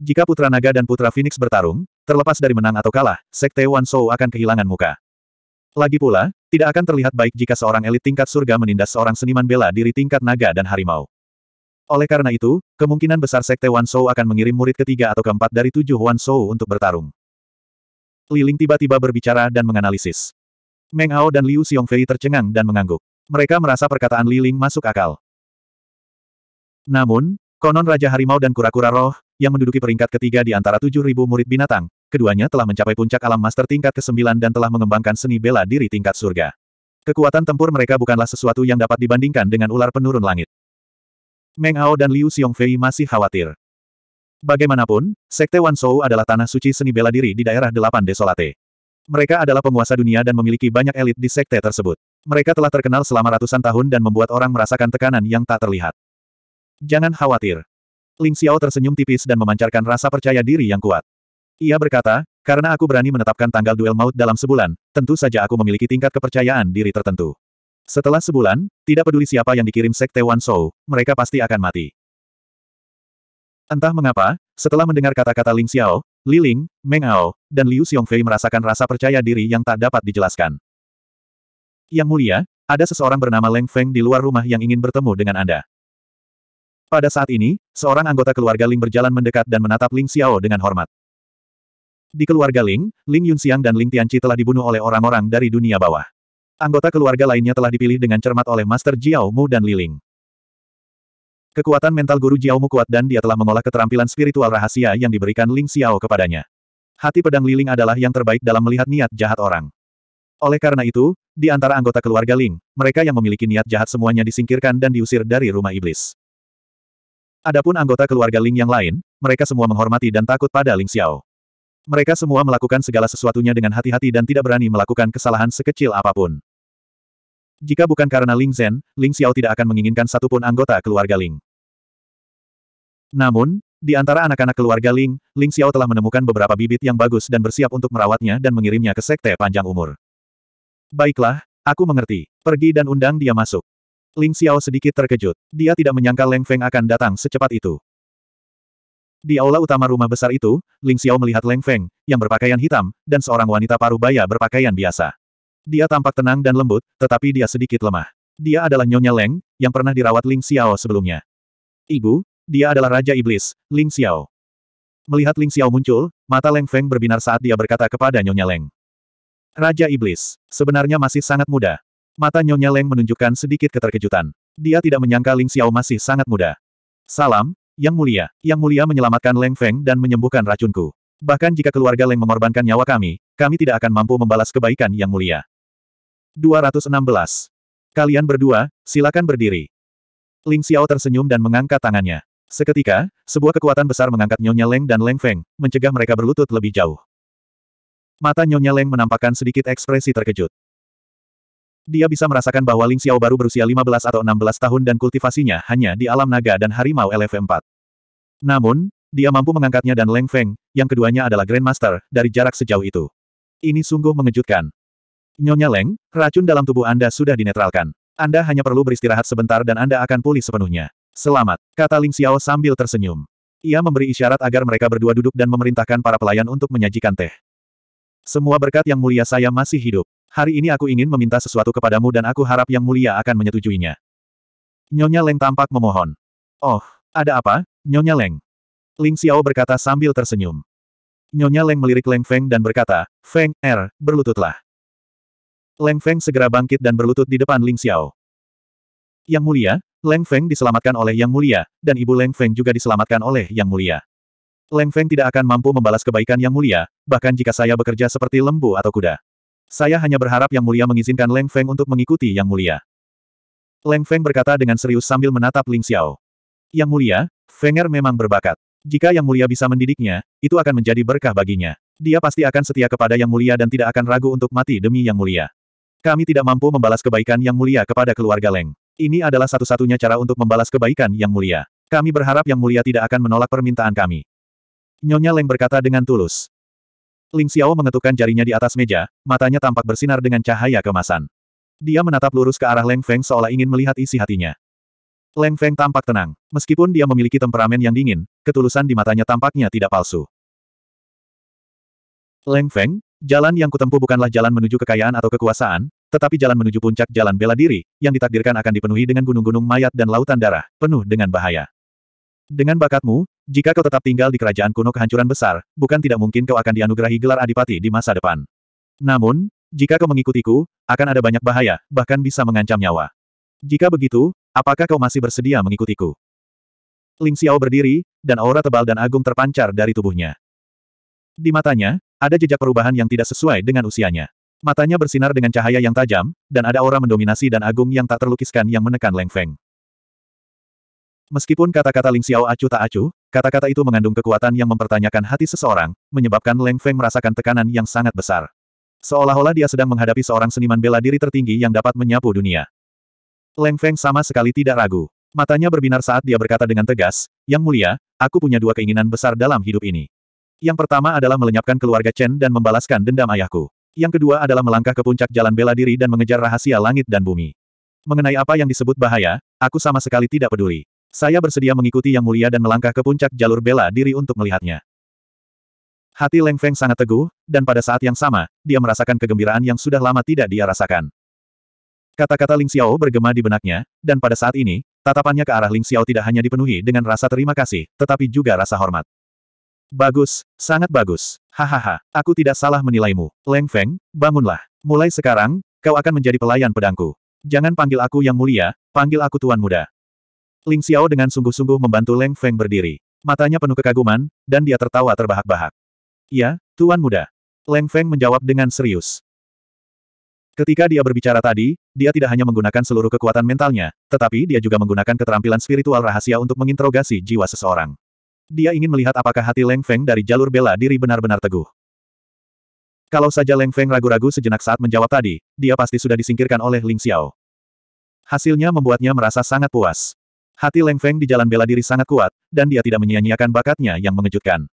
Jika Putra Naga dan Putra Phoenix bertarung, terlepas dari menang atau kalah, Sekte Wan Shou akan kehilangan muka. Lagi pula, tidak akan terlihat baik jika seorang elit tingkat surga menindas seorang seniman bela diri tingkat naga dan harimau. Oleh karena itu, kemungkinan besar Sekte Wan Shou akan mengirim murid ketiga atau keempat dari tujuh Wan Shou untuk bertarung. Liling tiba-tiba berbicara dan menganalisis. Meng Hao dan Liu Xiongfei tercengang dan mengangguk. Mereka merasa perkataan Liling masuk akal. Namun, konon Raja Harimau dan Kura-Kura Roh, yang menduduki peringkat ketiga di antara tujuh ribu murid binatang, Keduanya telah mencapai puncak alam master tingkat ke-9 dan telah mengembangkan seni bela diri tingkat surga. Kekuatan tempur mereka bukanlah sesuatu yang dapat dibandingkan dengan ular penurun langit. Meng Ao dan Liu Xiongfei masih khawatir. Bagaimanapun, Sekte Wan Wanshou adalah tanah suci seni bela diri di daerah Delapan Desolate. Mereka adalah penguasa dunia dan memiliki banyak elit di sekte tersebut. Mereka telah terkenal selama ratusan tahun dan membuat orang merasakan tekanan yang tak terlihat. Jangan khawatir. Ling Xiao tersenyum tipis dan memancarkan rasa percaya diri yang kuat. Ia berkata, karena aku berani menetapkan tanggal duel maut dalam sebulan, tentu saja aku memiliki tingkat kepercayaan diri tertentu. Setelah sebulan, tidak peduli siapa yang dikirim Sekte Wan Shou, mereka pasti akan mati. Entah mengapa, setelah mendengar kata-kata Ling Xiao, Li Ling, Meng Ao, dan Liu Xiongfei merasakan rasa percaya diri yang tak dapat dijelaskan. Yang mulia, ada seseorang bernama Leng Feng di luar rumah yang ingin bertemu dengan Anda. Pada saat ini, seorang anggota keluarga Ling berjalan mendekat dan menatap Ling Xiao dengan hormat. Di keluarga Ling, Ling Yunxiang dan Ling Tianqi telah dibunuh oleh orang-orang dari dunia bawah. Anggota keluarga lainnya telah dipilih dengan cermat oleh Master Jiao Mu dan Li Ling. Kekuatan mental guru Jiao Mu kuat dan dia telah mengolah keterampilan spiritual rahasia yang diberikan Ling Xiao kepadanya. Hati pedang Li Ling adalah yang terbaik dalam melihat niat jahat orang. Oleh karena itu, di antara anggota keluarga Ling, mereka yang memiliki niat jahat semuanya disingkirkan dan diusir dari rumah iblis. Adapun anggota keluarga Ling yang lain, mereka semua menghormati dan takut pada Ling Xiao. Mereka semua melakukan segala sesuatunya dengan hati-hati dan tidak berani melakukan kesalahan sekecil apapun. Jika bukan karena Ling Zhen, Ling Xiao tidak akan menginginkan satupun anggota keluarga Ling. Namun, di antara anak-anak keluarga Ling, Ling Xiao telah menemukan beberapa bibit yang bagus dan bersiap untuk merawatnya dan mengirimnya ke sekte panjang umur. Baiklah, aku mengerti. Pergi dan undang dia masuk. Ling Xiao sedikit terkejut. Dia tidak menyangka Leng Feng akan datang secepat itu. Di aula utama rumah besar itu, Ling Xiao melihat Leng Feng, yang berpakaian hitam, dan seorang wanita paruh baya berpakaian biasa. Dia tampak tenang dan lembut, tetapi dia sedikit lemah. Dia adalah Nyonya Leng, yang pernah dirawat Ling Xiao sebelumnya. Ibu, dia adalah Raja Iblis, Ling Xiao. Melihat Ling Xiao muncul, mata Leng Feng berbinar saat dia berkata kepada Nyonya Leng. Raja Iblis, sebenarnya masih sangat muda. Mata Nyonya Leng menunjukkan sedikit keterkejutan. Dia tidak menyangka Ling Xiao masih sangat muda. Salam, yang mulia, yang mulia menyelamatkan Leng Feng dan menyembuhkan racunku. Bahkan jika keluarga Leng mengorbankan nyawa kami, kami tidak akan mampu membalas kebaikan yang mulia. 216. Kalian berdua, silakan berdiri. Ling Xiao tersenyum dan mengangkat tangannya. Seketika, sebuah kekuatan besar mengangkat Nyonya Leng dan Leng Feng, mencegah mereka berlutut lebih jauh. Mata Nyonya Leng menampakkan sedikit ekspresi terkejut. Dia bisa merasakan bahwa Ling Xiao baru berusia 15 atau 16 tahun dan kultivasinya hanya di alam naga dan harimau LF4. Namun, dia mampu mengangkatnya dan Leng Feng, yang keduanya adalah Grandmaster, dari jarak sejauh itu. Ini sungguh mengejutkan. Nyonya Leng, racun dalam tubuh Anda sudah dinetralkan. Anda hanya perlu beristirahat sebentar dan Anda akan pulih sepenuhnya. Selamat, kata Ling Xiao sambil tersenyum. Ia memberi isyarat agar mereka berdua duduk dan memerintahkan para pelayan untuk menyajikan teh. Semua berkat yang mulia saya masih hidup. Hari ini aku ingin meminta sesuatu kepadamu dan aku harap yang mulia akan menyetujuinya. Nyonya Leng tampak memohon. Oh, ada apa, Nyonya Leng? Ling Xiao berkata sambil tersenyum. Nyonya Leng melirik Leng Feng dan berkata, Feng, Er, berlututlah. Leng Feng segera bangkit dan berlutut di depan Ling Xiao. Yang mulia, Leng Feng diselamatkan oleh Yang Mulia, dan Ibu Leng Feng juga diselamatkan oleh Yang Mulia. Leng Feng tidak akan mampu membalas kebaikan Yang Mulia, bahkan jika saya bekerja seperti lembu atau kuda. Saya hanya berharap Yang Mulia mengizinkan Leng Feng untuk mengikuti Yang Mulia. Leng Feng berkata dengan serius sambil menatap Ling Xiao. Yang Mulia, Fenger memang berbakat. Jika Yang Mulia bisa mendidiknya, itu akan menjadi berkah baginya. Dia pasti akan setia kepada Yang Mulia dan tidak akan ragu untuk mati demi Yang Mulia. Kami tidak mampu membalas kebaikan Yang Mulia kepada keluarga Leng. Ini adalah satu-satunya cara untuk membalas kebaikan Yang Mulia. Kami berharap Yang Mulia tidak akan menolak permintaan kami. Nyonya Leng berkata dengan tulus. Ling Xiao mengetukkan jarinya di atas meja, matanya tampak bersinar dengan cahaya kemasan. Dia menatap lurus ke arah Leng Feng seolah ingin melihat isi hatinya. Leng Feng tampak tenang. Meskipun dia memiliki temperamen yang dingin, ketulusan di matanya tampaknya tidak palsu. Leng Feng, jalan yang kutempuh bukanlah jalan menuju kekayaan atau kekuasaan, tetapi jalan menuju puncak jalan bela diri, yang ditakdirkan akan dipenuhi dengan gunung-gunung mayat dan lautan darah, penuh dengan bahaya. Dengan bakatmu, jika kau tetap tinggal di kerajaan kuno kehancuran besar, bukan tidak mungkin kau akan dianugerahi gelar adipati di masa depan. Namun, jika kau mengikutiku, akan ada banyak bahaya, bahkan bisa mengancam nyawa. Jika begitu, apakah kau masih bersedia mengikutiku? Ling Xiao berdiri, dan aura tebal dan agung terpancar dari tubuhnya. Di matanya, ada jejak perubahan yang tidak sesuai dengan usianya. Matanya bersinar dengan cahaya yang tajam, dan ada aura mendominasi dan agung yang tak terlukiskan yang menekan Leng Feng. Meskipun kata-kata Ling Xiao acu tak acu, kata-kata itu mengandung kekuatan yang mempertanyakan hati seseorang, menyebabkan Leng Feng merasakan tekanan yang sangat besar. Seolah-olah dia sedang menghadapi seorang seniman bela diri tertinggi yang dapat menyapu dunia. Leng Feng sama sekali tidak ragu. Matanya berbinar saat dia berkata dengan tegas, Yang mulia, aku punya dua keinginan besar dalam hidup ini. Yang pertama adalah melenyapkan keluarga Chen dan membalaskan dendam ayahku. Yang kedua adalah melangkah ke puncak jalan bela diri dan mengejar rahasia langit dan bumi. Mengenai apa yang disebut bahaya, aku sama sekali tidak peduli. Saya bersedia mengikuti Yang Mulia dan melangkah ke puncak jalur bela diri untuk melihatnya. Hati Leng Feng sangat teguh, dan pada saat yang sama, dia merasakan kegembiraan yang sudah lama tidak dia rasakan. Kata-kata Ling Xiao bergema di benaknya, dan pada saat ini, tatapannya ke arah Ling Xiao tidak hanya dipenuhi dengan rasa terima kasih, tetapi juga rasa hormat. Bagus, sangat bagus. Hahaha, aku tidak salah menilaimu. Leng Feng, bangunlah. Mulai sekarang, kau akan menjadi pelayan pedangku. Jangan panggil aku yang mulia, panggil aku tuan muda. Ling Xiao dengan sungguh-sungguh membantu Leng Feng berdiri. Matanya penuh kekaguman, dan dia tertawa terbahak-bahak. Ya, Tuan Muda. Leng Feng menjawab dengan serius. Ketika dia berbicara tadi, dia tidak hanya menggunakan seluruh kekuatan mentalnya, tetapi dia juga menggunakan keterampilan spiritual rahasia untuk menginterogasi jiwa seseorang. Dia ingin melihat apakah hati Leng Feng dari jalur bela diri benar-benar teguh. Kalau saja Leng Feng ragu-ragu sejenak saat menjawab tadi, dia pasti sudah disingkirkan oleh Ling Xiao. Hasilnya membuatnya merasa sangat puas. Hati Leng Feng di jalan bela diri sangat kuat, dan dia tidak menyia-nyiakan bakatnya yang mengejutkan.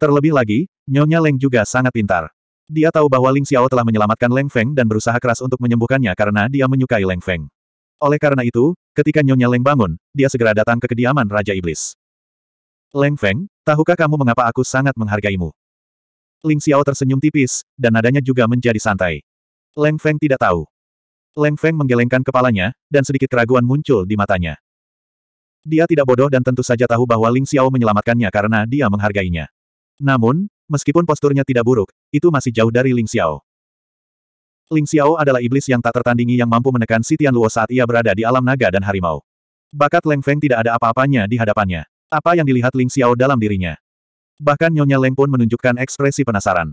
Terlebih lagi, Nyonya Leng juga sangat pintar. Dia tahu bahwa Ling Xiao telah menyelamatkan Leng Feng dan berusaha keras untuk menyembuhkannya karena dia menyukai Leng Feng. Oleh karena itu, ketika Nyonya Leng bangun, dia segera datang ke kediaman Raja Iblis. Leng Feng, tahukah kamu mengapa aku sangat menghargaimu? Ling Xiao tersenyum tipis, dan nadanya juga menjadi santai. Leng Feng tidak tahu. Leng Feng menggelengkan kepalanya, dan sedikit keraguan muncul di matanya. Dia tidak bodoh dan tentu saja tahu bahwa Ling Xiao menyelamatkannya karena dia menghargainya. Namun, meskipun posturnya tidak buruk, itu masih jauh dari Ling Xiao. Ling Xiao adalah iblis yang tak tertandingi yang mampu menekan si Tian Luo saat ia berada di alam naga dan harimau. Bakat Leng Feng tidak ada apa-apanya di hadapannya. Apa yang dilihat Ling Xiao dalam dirinya? Bahkan Nyonya Leng pun menunjukkan ekspresi penasaran.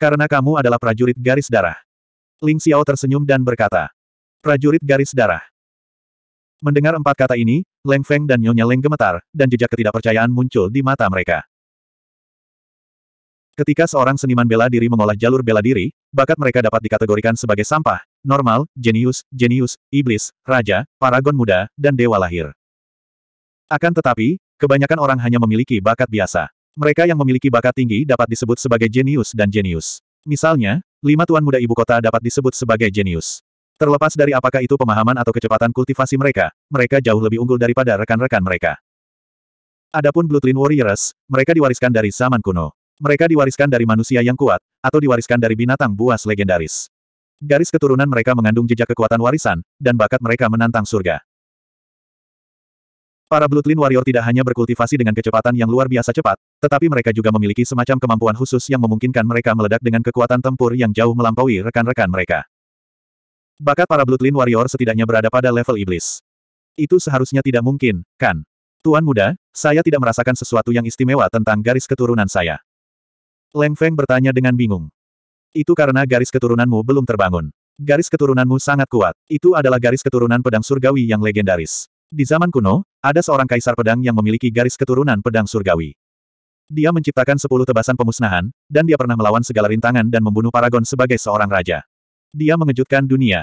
Karena kamu adalah prajurit garis darah. Ling Xiao tersenyum dan berkata, Prajurit garis darah. Mendengar empat kata ini, Leng Feng dan Nyonya Leng gemetar, dan jejak ketidakpercayaan muncul di mata mereka. Ketika seorang seniman bela diri mengolah jalur bela diri, bakat mereka dapat dikategorikan sebagai sampah, normal, jenius, jenius, iblis, raja, paragon muda, dan dewa lahir. Akan tetapi, kebanyakan orang hanya memiliki bakat biasa. Mereka yang memiliki bakat tinggi dapat disebut sebagai jenius dan jenius. Misalnya, lima tuan muda ibu kota dapat disebut sebagai jenius. Terlepas dari apakah itu pemahaman atau kecepatan kultivasi mereka, mereka jauh lebih unggul daripada rekan-rekan mereka. Adapun Bloodline Warriors, mereka diwariskan dari zaman kuno. Mereka diwariskan dari manusia yang kuat, atau diwariskan dari binatang buas legendaris. Garis keturunan mereka mengandung jejak kekuatan warisan, dan bakat mereka menantang surga. Para Bloodline Warrior tidak hanya berkultivasi dengan kecepatan yang luar biasa cepat, tetapi mereka juga memiliki semacam kemampuan khusus yang memungkinkan mereka meledak dengan kekuatan tempur yang jauh melampaui rekan-rekan mereka. Bakat para Bloodline Warrior setidaknya berada pada level iblis. Itu seharusnya tidak mungkin, kan? Tuan muda, saya tidak merasakan sesuatu yang istimewa tentang garis keturunan saya. Leng Feng bertanya dengan bingung. Itu karena garis keturunanmu belum terbangun. Garis keturunanmu sangat kuat. Itu adalah garis keturunan pedang surgawi yang legendaris. Di zaman kuno, ada seorang kaisar pedang yang memiliki garis keturunan pedang surgawi. Dia menciptakan sepuluh tebasan pemusnahan, dan dia pernah melawan segala rintangan dan membunuh Paragon sebagai seorang raja. Dia mengejutkan dunia.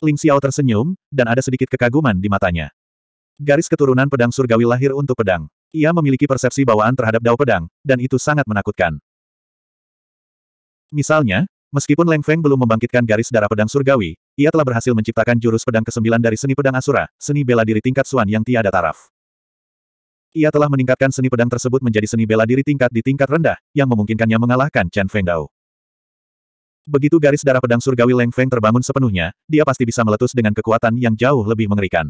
Ling Xiao tersenyum, dan ada sedikit kekaguman di matanya. Garis keturunan pedang surgawi lahir untuk pedang. Ia memiliki persepsi bawaan terhadap dao pedang, dan itu sangat menakutkan. Misalnya, meskipun Leng Feng belum membangkitkan garis darah pedang surgawi, ia telah berhasil menciptakan jurus pedang ke-9 dari seni pedang Asura, seni bela diri tingkat Suan yang tiada taraf. Ia telah meningkatkan seni pedang tersebut menjadi seni bela diri tingkat di tingkat rendah, yang memungkinkannya mengalahkan Chen Feng Dao. Begitu garis darah pedang surgawi Leng Feng terbangun sepenuhnya, dia pasti bisa meletus dengan kekuatan yang jauh lebih mengerikan.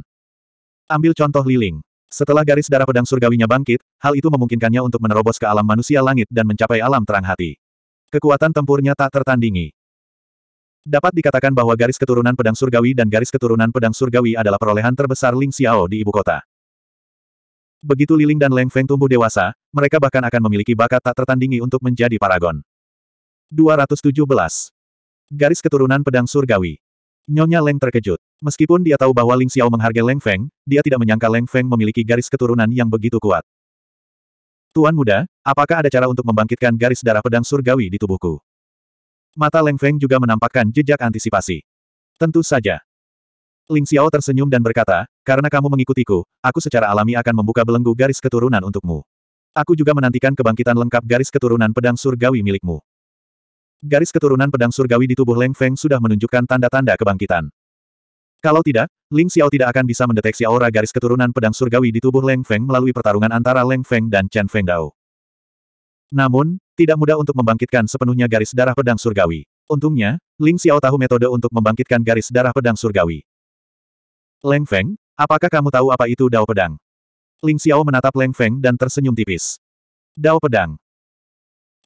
Ambil contoh Liling. Setelah garis darah pedang surgawinya bangkit, hal itu memungkinkannya untuk menerobos ke alam manusia langit dan mencapai alam terang hati. Kekuatan tempurnya tak tertandingi. Dapat dikatakan bahwa garis keturunan pedang surgawi dan garis keturunan pedang surgawi adalah perolehan terbesar Ling Xiao di ibu kota. Begitu Liling dan Leng Feng tumbuh dewasa, mereka bahkan akan memiliki bakat tak tertandingi untuk menjadi paragon. 217. Garis keturunan pedang surgawi. Nyonya Leng terkejut. Meskipun dia tahu bahwa Ling Xiao menghargai Leng Feng, dia tidak menyangka Leng Feng memiliki garis keturunan yang begitu kuat. Tuan muda, apakah ada cara untuk membangkitkan garis darah pedang surgawi di tubuhku? Mata Leng Feng juga menampakkan jejak antisipasi. Tentu saja. Ling Xiao tersenyum dan berkata, karena kamu mengikutiku, aku secara alami akan membuka belenggu garis keturunan untukmu. Aku juga menantikan kebangkitan lengkap garis keturunan pedang surgawi milikmu. Garis keturunan pedang surgawi di tubuh Leng Feng sudah menunjukkan tanda-tanda kebangkitan. Kalau tidak, Ling Xiao tidak akan bisa mendeteksi aura garis keturunan pedang surgawi di tubuh Leng Feng melalui pertarungan antara Leng Feng dan Chen Feng Dao. Namun, tidak mudah untuk membangkitkan sepenuhnya garis darah pedang surgawi. Untungnya, Ling Xiao tahu metode untuk membangkitkan garis darah pedang surgawi. Leng Feng, apakah kamu tahu apa itu Dao Pedang? Ling Xiao menatap Leng Feng dan tersenyum tipis. Dao Pedang.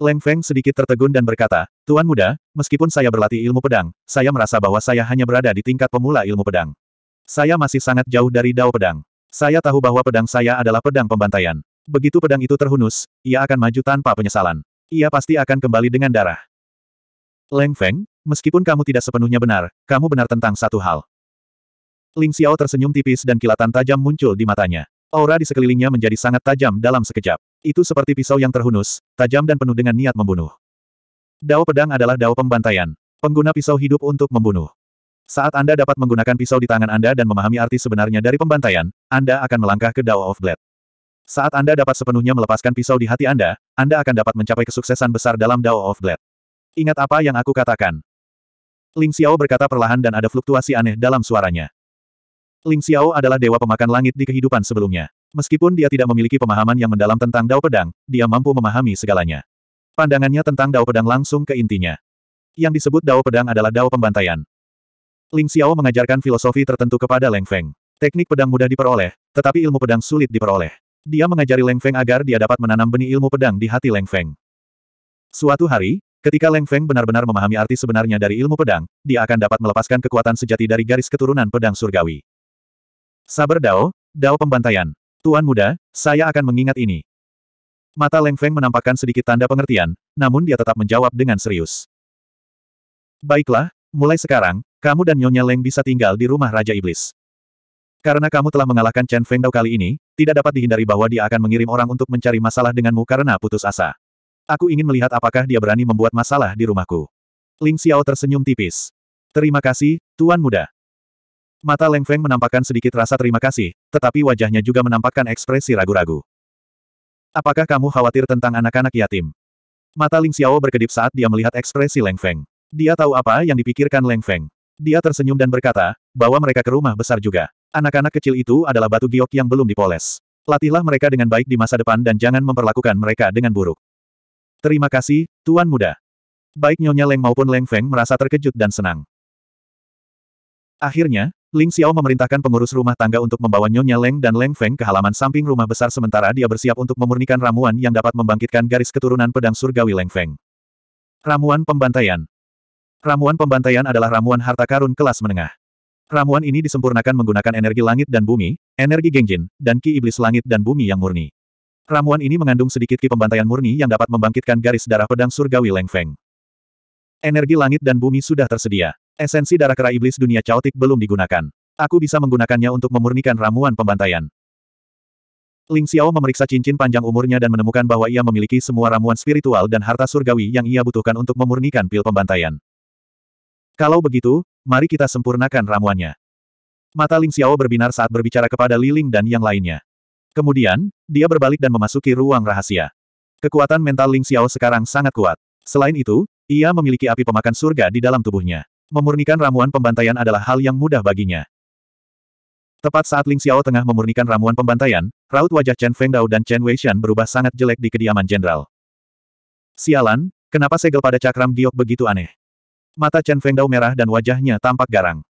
Leng Feng sedikit tertegun dan berkata, Tuan muda, meskipun saya berlatih ilmu pedang, saya merasa bahwa saya hanya berada di tingkat pemula ilmu pedang. Saya masih sangat jauh dari dao pedang. Saya tahu bahwa pedang saya adalah pedang pembantaian. Begitu pedang itu terhunus, ia akan maju tanpa penyesalan. Ia pasti akan kembali dengan darah. Leng Feng, meskipun kamu tidak sepenuhnya benar, kamu benar tentang satu hal. Ling Xiao tersenyum tipis dan kilatan tajam muncul di matanya. Aura di sekelilingnya menjadi sangat tajam dalam sekejap. Itu seperti pisau yang terhunus, tajam dan penuh dengan niat membunuh. Dao pedang adalah dao pembantaian. Pengguna pisau hidup untuk membunuh. Saat Anda dapat menggunakan pisau di tangan Anda dan memahami arti sebenarnya dari pembantaian, Anda akan melangkah ke Dao of Blade. Saat Anda dapat sepenuhnya melepaskan pisau di hati Anda, Anda akan dapat mencapai kesuksesan besar dalam Dao of Blade. Ingat apa yang aku katakan. Ling Xiao berkata perlahan dan ada fluktuasi aneh dalam suaranya. Ling Xiao adalah dewa pemakan langit di kehidupan sebelumnya. Meskipun dia tidak memiliki pemahaman yang mendalam tentang Dao Pedang, dia mampu memahami segalanya. Pandangannya tentang Dao Pedang langsung ke intinya. Yang disebut Dao Pedang adalah Dao Pembantaian. Ling Xiao mengajarkan filosofi tertentu kepada Leng Feng. Teknik pedang mudah diperoleh, tetapi ilmu pedang sulit diperoleh. Dia mengajari Leng Feng agar dia dapat menanam benih ilmu pedang di hati Leng Feng. Suatu hari, ketika Leng Feng benar-benar memahami arti sebenarnya dari ilmu pedang, dia akan dapat melepaskan kekuatan sejati dari garis keturunan pedang surgawi. Saber Dao, Dao Pembantaian. Tuan muda, saya akan mengingat ini. Mata Leng Feng menampakkan sedikit tanda pengertian, namun dia tetap menjawab dengan serius. Baiklah, mulai sekarang, kamu dan Nyonya Leng bisa tinggal di rumah Raja Iblis. Karena kamu telah mengalahkan Chen Feng Dao kali ini, tidak dapat dihindari bahwa dia akan mengirim orang untuk mencari masalah denganmu karena putus asa. Aku ingin melihat apakah dia berani membuat masalah di rumahku. Ling Xiao tersenyum tipis. Terima kasih, Tuan Muda. Mata Leng Feng menampakkan sedikit rasa terima kasih, tetapi wajahnya juga menampakkan ekspresi ragu-ragu. Apakah kamu khawatir tentang anak-anak yatim? Mata Ling Xiao berkedip saat dia melihat ekspresi Leng Feng. Dia tahu apa yang dipikirkan Leng Feng. Dia tersenyum dan berkata, bahwa mereka ke rumah besar juga. Anak-anak kecil itu adalah batu giok yang belum dipoles. Latihlah mereka dengan baik di masa depan dan jangan memperlakukan mereka dengan buruk. Terima kasih, Tuan Muda. Baik Nyonya Leng maupun Leng Feng merasa terkejut dan senang. Akhirnya, Ling Xiao memerintahkan pengurus rumah tangga untuk membawa Nyonya Leng dan Leng Feng ke halaman samping rumah besar sementara dia bersiap untuk memurnikan ramuan yang dapat membangkitkan garis keturunan pedang surgawi Leng Feng. Ramuan Pembantaian Ramuan pembantaian adalah ramuan harta karun kelas menengah. Ramuan ini disempurnakan menggunakan energi langit dan bumi, energi genjin, dan ki iblis langit dan bumi yang murni. Ramuan ini mengandung sedikit ki pembantaian murni yang dapat membangkitkan garis darah pedang surgawi Leng Feng. Energi langit dan bumi sudah tersedia. Esensi darah kera iblis dunia caotik belum digunakan. Aku bisa menggunakannya untuk memurnikan ramuan pembantaian. Ling Xiao memeriksa cincin panjang umurnya dan menemukan bahwa ia memiliki semua ramuan spiritual dan harta surgawi yang ia butuhkan untuk memurnikan pil pembantaian. Kalau begitu, mari kita sempurnakan ramuannya. Mata Ling Xiao berbinar saat berbicara kepada Li Ling dan yang lainnya. Kemudian, dia berbalik dan memasuki ruang rahasia. Kekuatan mental Ling Xiao sekarang sangat kuat. Selain itu, ia memiliki api pemakan surga di dalam tubuhnya. Memurnikan ramuan pembantaian adalah hal yang mudah baginya. Tepat saat Ling Xiao tengah memurnikan ramuan pembantaian, raut wajah Chen Fengdao dan Chen Weishan berubah sangat jelek di kediaman jenderal. Sialan, kenapa segel pada cakram giok begitu aneh? Mata Chen Fengdao merah dan wajahnya tampak garang.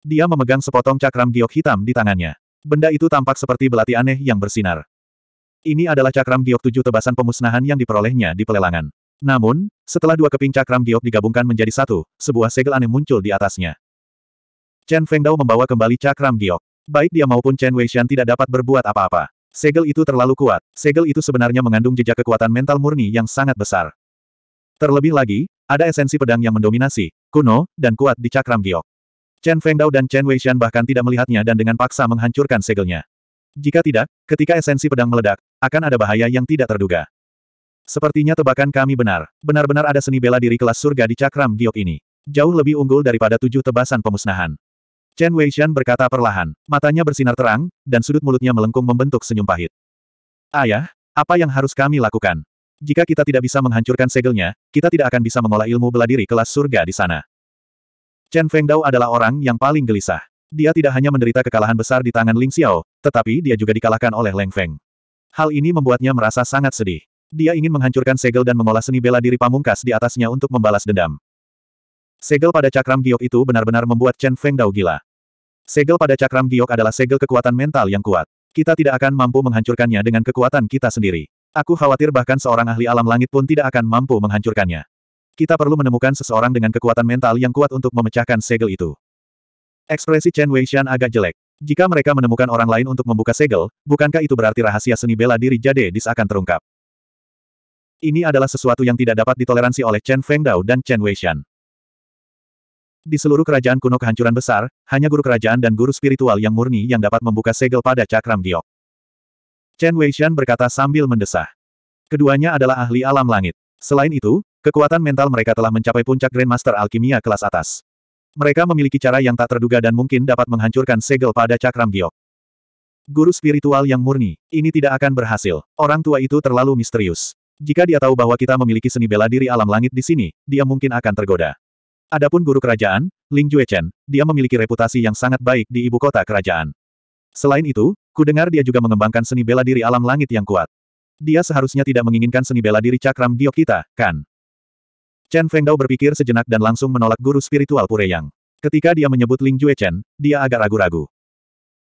Dia memegang sepotong cakram giok hitam di tangannya. Benda itu tampak seperti belati aneh yang bersinar. Ini adalah cakram giok tujuh tebasan pemusnahan yang diperolehnya di pelelangan. Namun, setelah dua keping cakram giok digabungkan menjadi satu, sebuah segel aneh muncul di atasnya. Chen Fengdao membawa kembali cakram giok. Baik dia maupun Chen Weishan tidak dapat berbuat apa-apa. Segel itu terlalu kuat. Segel itu sebenarnya mengandung jejak kekuatan mental murni yang sangat besar. Terlebih lagi, ada esensi pedang yang mendominasi, kuno, dan kuat di cakram giok. Chen Fengdao dan Chen Weishan bahkan tidak melihatnya dan dengan paksa menghancurkan segelnya. Jika tidak, ketika esensi pedang meledak, akan ada bahaya yang tidak terduga. Sepertinya tebakan kami benar. Benar-benar ada seni bela diri kelas surga di cakram giok ini. Jauh lebih unggul daripada tujuh tebasan pemusnahan. Chen Weishan berkata perlahan. Matanya bersinar terang, dan sudut mulutnya melengkung membentuk senyum pahit. Ayah, apa yang harus kami lakukan? Jika kita tidak bisa menghancurkan segelnya, kita tidak akan bisa mengolah ilmu bela diri kelas surga di sana. Chen Fengdao adalah orang yang paling gelisah. Dia tidak hanya menderita kekalahan besar di tangan Ling Xiao, tetapi dia juga dikalahkan oleh Leng Feng. Hal ini membuatnya merasa sangat sedih. Dia ingin menghancurkan segel dan mengolah seni bela diri pamungkas di atasnya untuk membalas dendam. Segel pada cakram giok itu benar-benar membuat Chen Feng Dao gila. Segel pada cakram giok adalah segel kekuatan mental yang kuat. Kita tidak akan mampu menghancurkannya dengan kekuatan kita sendiri. Aku khawatir bahkan seorang ahli alam langit pun tidak akan mampu menghancurkannya. Kita perlu menemukan seseorang dengan kekuatan mental yang kuat untuk memecahkan segel itu. Ekspresi Chen Weishan agak jelek. Jika mereka menemukan orang lain untuk membuka segel, bukankah itu berarti rahasia seni bela diri Jade Dis akan terungkap? Ini adalah sesuatu yang tidak dapat ditoleransi oleh Chen Fengdao dan Chen Weishan. Di seluruh kerajaan kuno kehancuran besar, hanya guru kerajaan dan guru spiritual yang murni yang dapat membuka segel pada cakram giok. Chen Weishan berkata sambil mendesah. Keduanya adalah ahli alam langit. Selain itu, kekuatan mental mereka telah mencapai puncak Grandmaster Alkimia kelas atas. Mereka memiliki cara yang tak terduga dan mungkin dapat menghancurkan segel pada cakram giok. Guru spiritual yang murni, ini tidak akan berhasil. Orang tua itu terlalu misterius. Jika dia tahu bahwa kita memiliki seni bela diri alam langit di sini, dia mungkin akan tergoda. Adapun guru kerajaan, Ling Juechen, dia memiliki reputasi yang sangat baik di ibu kota kerajaan. Selain itu, ku dengar dia juga mengembangkan seni bela diri alam langit yang kuat. Dia seharusnya tidak menginginkan seni bela diri cakram giok kita, kan? Chen Fengdao berpikir sejenak dan langsung menolak guru spiritual Pureyang. Ketika dia menyebut Ling Juechen, dia agak ragu-ragu.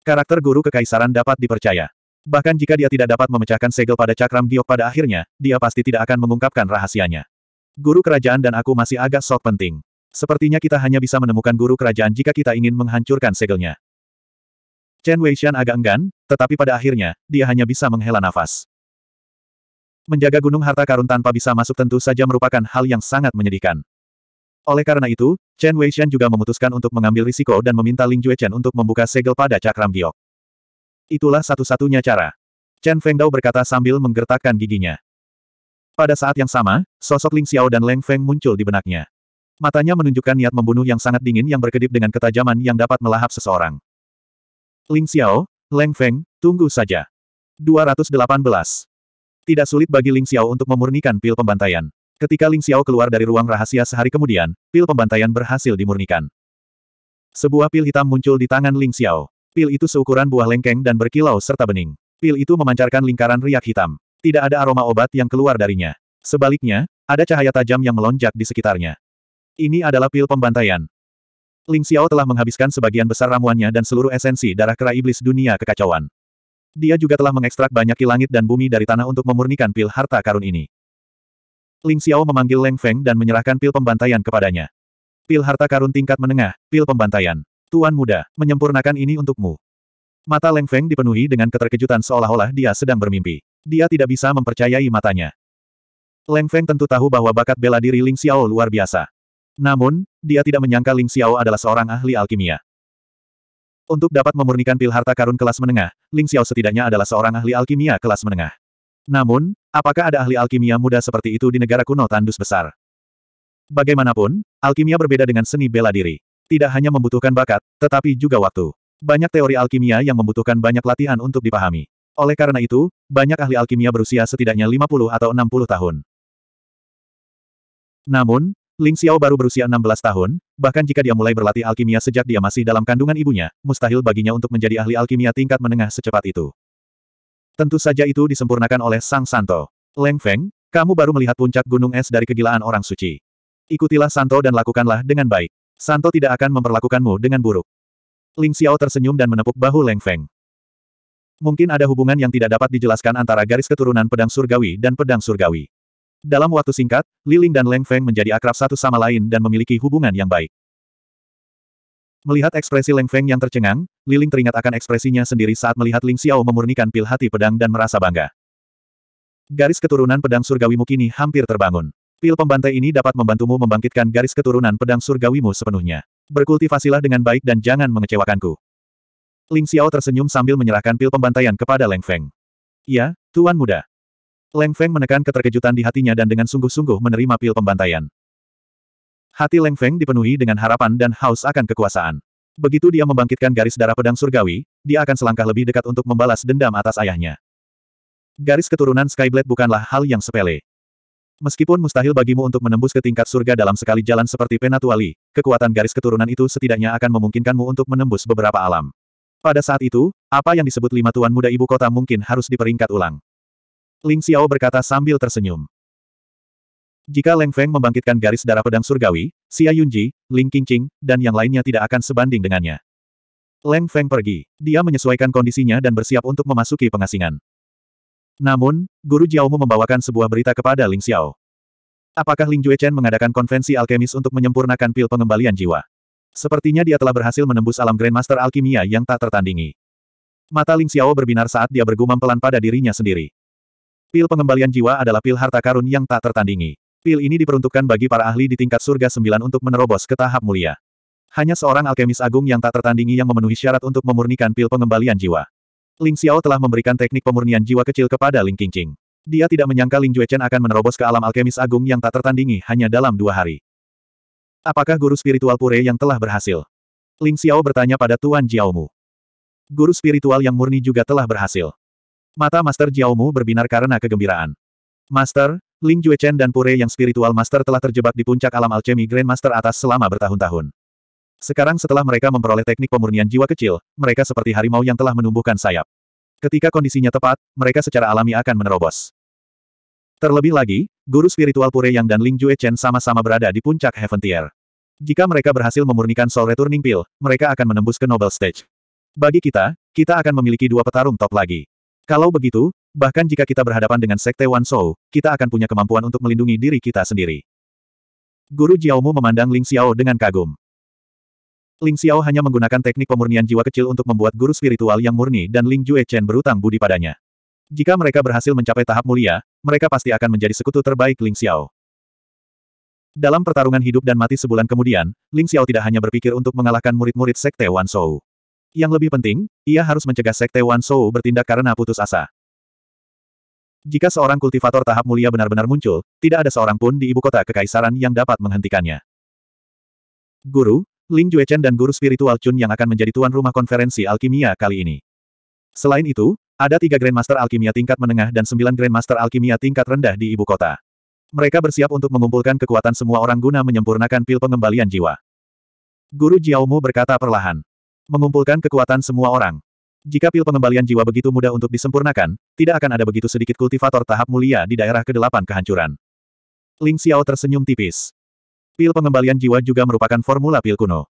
Karakter guru kekaisaran dapat dipercaya. Bahkan jika dia tidak dapat memecahkan segel pada cakram giok pada akhirnya, dia pasti tidak akan mengungkapkan rahasianya. Guru kerajaan dan aku masih agak sok penting. Sepertinya kita hanya bisa menemukan guru kerajaan jika kita ingin menghancurkan segelnya. Chen Weishan agak enggan, tetapi pada akhirnya, dia hanya bisa menghela nafas. Menjaga gunung harta karun tanpa bisa masuk tentu saja merupakan hal yang sangat menyedihkan. Oleh karena itu, Chen Weishan juga memutuskan untuk mengambil risiko dan meminta Ling Jue Chen untuk membuka segel pada cakram giok. Itulah satu-satunya cara. Chen Fengdao berkata sambil menggertakkan giginya. Pada saat yang sama, sosok Ling Xiao dan Leng Feng muncul di benaknya. Matanya menunjukkan niat membunuh yang sangat dingin yang berkedip dengan ketajaman yang dapat melahap seseorang. Ling Xiao, Leng Feng, tunggu saja. 218. Tidak sulit bagi Ling Xiao untuk memurnikan pil pembantaian. Ketika Ling Xiao keluar dari ruang rahasia sehari kemudian, pil pembantaian berhasil dimurnikan. Sebuah pil hitam muncul di tangan Ling Xiao. Pil itu seukuran buah lengkeng dan berkilau serta bening. Pil itu memancarkan lingkaran riak hitam. Tidak ada aroma obat yang keluar darinya. Sebaliknya, ada cahaya tajam yang melonjak di sekitarnya. Ini adalah pil pembantaian. Ling Xiao telah menghabiskan sebagian besar ramuannya dan seluruh esensi darah kera iblis dunia kekacauan. Dia juga telah mengekstrak banyak langit dan bumi dari tanah untuk memurnikan pil harta karun ini. Ling Xiao memanggil Leng Feng dan menyerahkan pil pembantaian kepadanya. Pil harta karun tingkat menengah, pil pembantaian. Tuan muda, menyempurnakan ini untukmu. Mata Leng Feng dipenuhi dengan keterkejutan seolah-olah dia sedang bermimpi. Dia tidak bisa mempercayai matanya. Leng Feng tentu tahu bahwa bakat bela diri Ling Xiao luar biasa. Namun, dia tidak menyangka Ling Xiao adalah seorang ahli alkimia. Untuk dapat memurnikan pil harta karun kelas menengah, Ling Xiao setidaknya adalah seorang ahli alkimia kelas menengah. Namun, apakah ada ahli alkimia muda seperti itu di negara kuno tandus besar? Bagaimanapun, alkimia berbeda dengan seni bela diri. Tidak hanya membutuhkan bakat, tetapi juga waktu. Banyak teori alkimia yang membutuhkan banyak latihan untuk dipahami. Oleh karena itu, banyak ahli alkimia berusia setidaknya 50 atau 60 tahun. Namun, Ling Xiao baru berusia 16 tahun, bahkan jika dia mulai berlatih alkimia sejak dia masih dalam kandungan ibunya, mustahil baginya untuk menjadi ahli alkimia tingkat menengah secepat itu. Tentu saja itu disempurnakan oleh Sang Santo. Leng Feng, kamu baru melihat puncak gunung es dari kegilaan orang suci. Ikutilah Santo dan lakukanlah dengan baik. Santo tidak akan memperlakukanmu dengan buruk. Ling Xiao tersenyum dan menepuk bahu Leng Feng. Mungkin ada hubungan yang tidak dapat dijelaskan antara garis keturunan pedang surgawi dan pedang surgawi. Dalam waktu singkat, Liling dan Leng Feng menjadi akrab satu sama lain dan memiliki hubungan yang baik. Melihat ekspresi Leng Feng yang tercengang, Liling teringat akan ekspresinya sendiri saat melihat Ling Xiao memurnikan pil hati pedang dan merasa bangga. Garis keturunan pedang surgawi kini hampir terbangun. Pil pembantai ini dapat membantumu membangkitkan garis keturunan pedang surgawimu sepenuhnya. Berkultivasilah dengan baik dan jangan mengecewakanku. Ling Xiao tersenyum sambil menyerahkan pil pembantaian kepada Leng Feng. Ya, Tuan Muda. Leng Feng menekan keterkejutan di hatinya dan dengan sungguh-sungguh menerima pil pembantaian. Hati Leng Feng dipenuhi dengan harapan dan haus akan kekuasaan. Begitu dia membangkitkan garis darah pedang surgawi, dia akan selangkah lebih dekat untuk membalas dendam atas ayahnya. Garis keturunan Skyblade bukanlah hal yang sepele. Meskipun mustahil bagimu untuk menembus ke tingkat surga dalam sekali jalan seperti Penatuali, kekuatan garis keturunan itu setidaknya akan memungkinkanmu untuk menembus beberapa alam. Pada saat itu, apa yang disebut lima tuan muda ibu kota mungkin harus diperingkat ulang. Ling Xiao berkata sambil tersenyum. Jika Leng Feng membangkitkan garis darah pedang surgawi, Xia Yunji, Ling Qingqing, dan yang lainnya tidak akan sebanding dengannya. Leng Feng pergi. Dia menyesuaikan kondisinya dan bersiap untuk memasuki pengasingan. Namun, Guru Jiaomu membawakan sebuah berita kepada Ling Xiao. Apakah Ling Juechen mengadakan konvensi alkemis untuk menyempurnakan pil pengembalian jiwa? Sepertinya dia telah berhasil menembus alam Grandmaster Alkimia yang tak tertandingi. Mata Ling Xiao berbinar saat dia bergumam pelan pada dirinya sendiri. Pil pengembalian jiwa adalah pil harta karun yang tak tertandingi. Pil ini diperuntukkan bagi para ahli di tingkat surga sembilan untuk menerobos ke tahap mulia. Hanya seorang alkemis agung yang tak tertandingi yang memenuhi syarat untuk memurnikan pil pengembalian jiwa. Ling Xiao telah memberikan teknik pemurnian jiwa kecil kepada Ling Qingqing. Dia tidak menyangka Ling Juechen akan menerobos ke alam alkemis agung yang tak tertandingi hanya dalam dua hari. Apakah guru spiritual Pure yang telah berhasil? Ling Xiao bertanya pada Tuan Jiaomu. Guru spiritual yang murni juga telah berhasil. Mata Master Jiaomu berbinar karena kegembiraan. Master, Ling Juechen dan Pure yang spiritual Master telah terjebak di puncak alam alchemy Grandmaster atas selama bertahun-tahun. Sekarang setelah mereka memperoleh teknik pemurnian jiwa kecil, mereka seperti harimau yang telah menumbuhkan sayap. Ketika kondisinya tepat, mereka secara alami akan menerobos. Terlebih lagi, guru spiritual Pure Yang dan Ling Jue Chen sama-sama berada di puncak Heaven Tier. Jika mereka berhasil memurnikan Soul Returning Pill, mereka akan menembus ke Noble Stage. Bagi kita, kita akan memiliki dua petarung top lagi. Kalau begitu, bahkan jika kita berhadapan dengan Sekte Wan Shou, kita akan punya kemampuan untuk melindungi diri kita sendiri. Guru Jiaomu memandang Ling Xiao dengan kagum. Ling Xiao hanya menggunakan teknik pemurnian jiwa kecil untuk membuat guru spiritual yang murni dan Ling Jue Chen berutang budi padanya. Jika mereka berhasil mencapai tahap mulia, mereka pasti akan menjadi sekutu terbaik Ling Xiao. Dalam pertarungan hidup dan mati sebulan kemudian, Ling Xiao tidak hanya berpikir untuk mengalahkan murid-murid Sekte Wan Shou. Yang lebih penting, ia harus mencegah Sekte Wan Shou bertindak karena putus asa. Jika seorang kultivator tahap mulia benar-benar muncul, tidak ada seorang pun di ibu kota kekaisaran yang dapat menghentikannya. Guru, Ling Juechen dan guru spiritual Chun yang akan menjadi tuan rumah konferensi alkimia kali ini. Selain itu, ada tiga Grandmaster Alkimia tingkat menengah dan sembilan Grandmaster Alkimia tingkat rendah di ibu kota. Mereka bersiap untuk mengumpulkan kekuatan semua orang guna menyempurnakan pil pengembalian jiwa. Guru Jiaomu berkata perlahan. Mengumpulkan kekuatan semua orang. Jika pil pengembalian jiwa begitu mudah untuk disempurnakan, tidak akan ada begitu sedikit kultivator tahap mulia di daerah ke-8 kehancuran. Ling Xiao tersenyum tipis. Pil pengembalian jiwa juga merupakan formula pil kuno.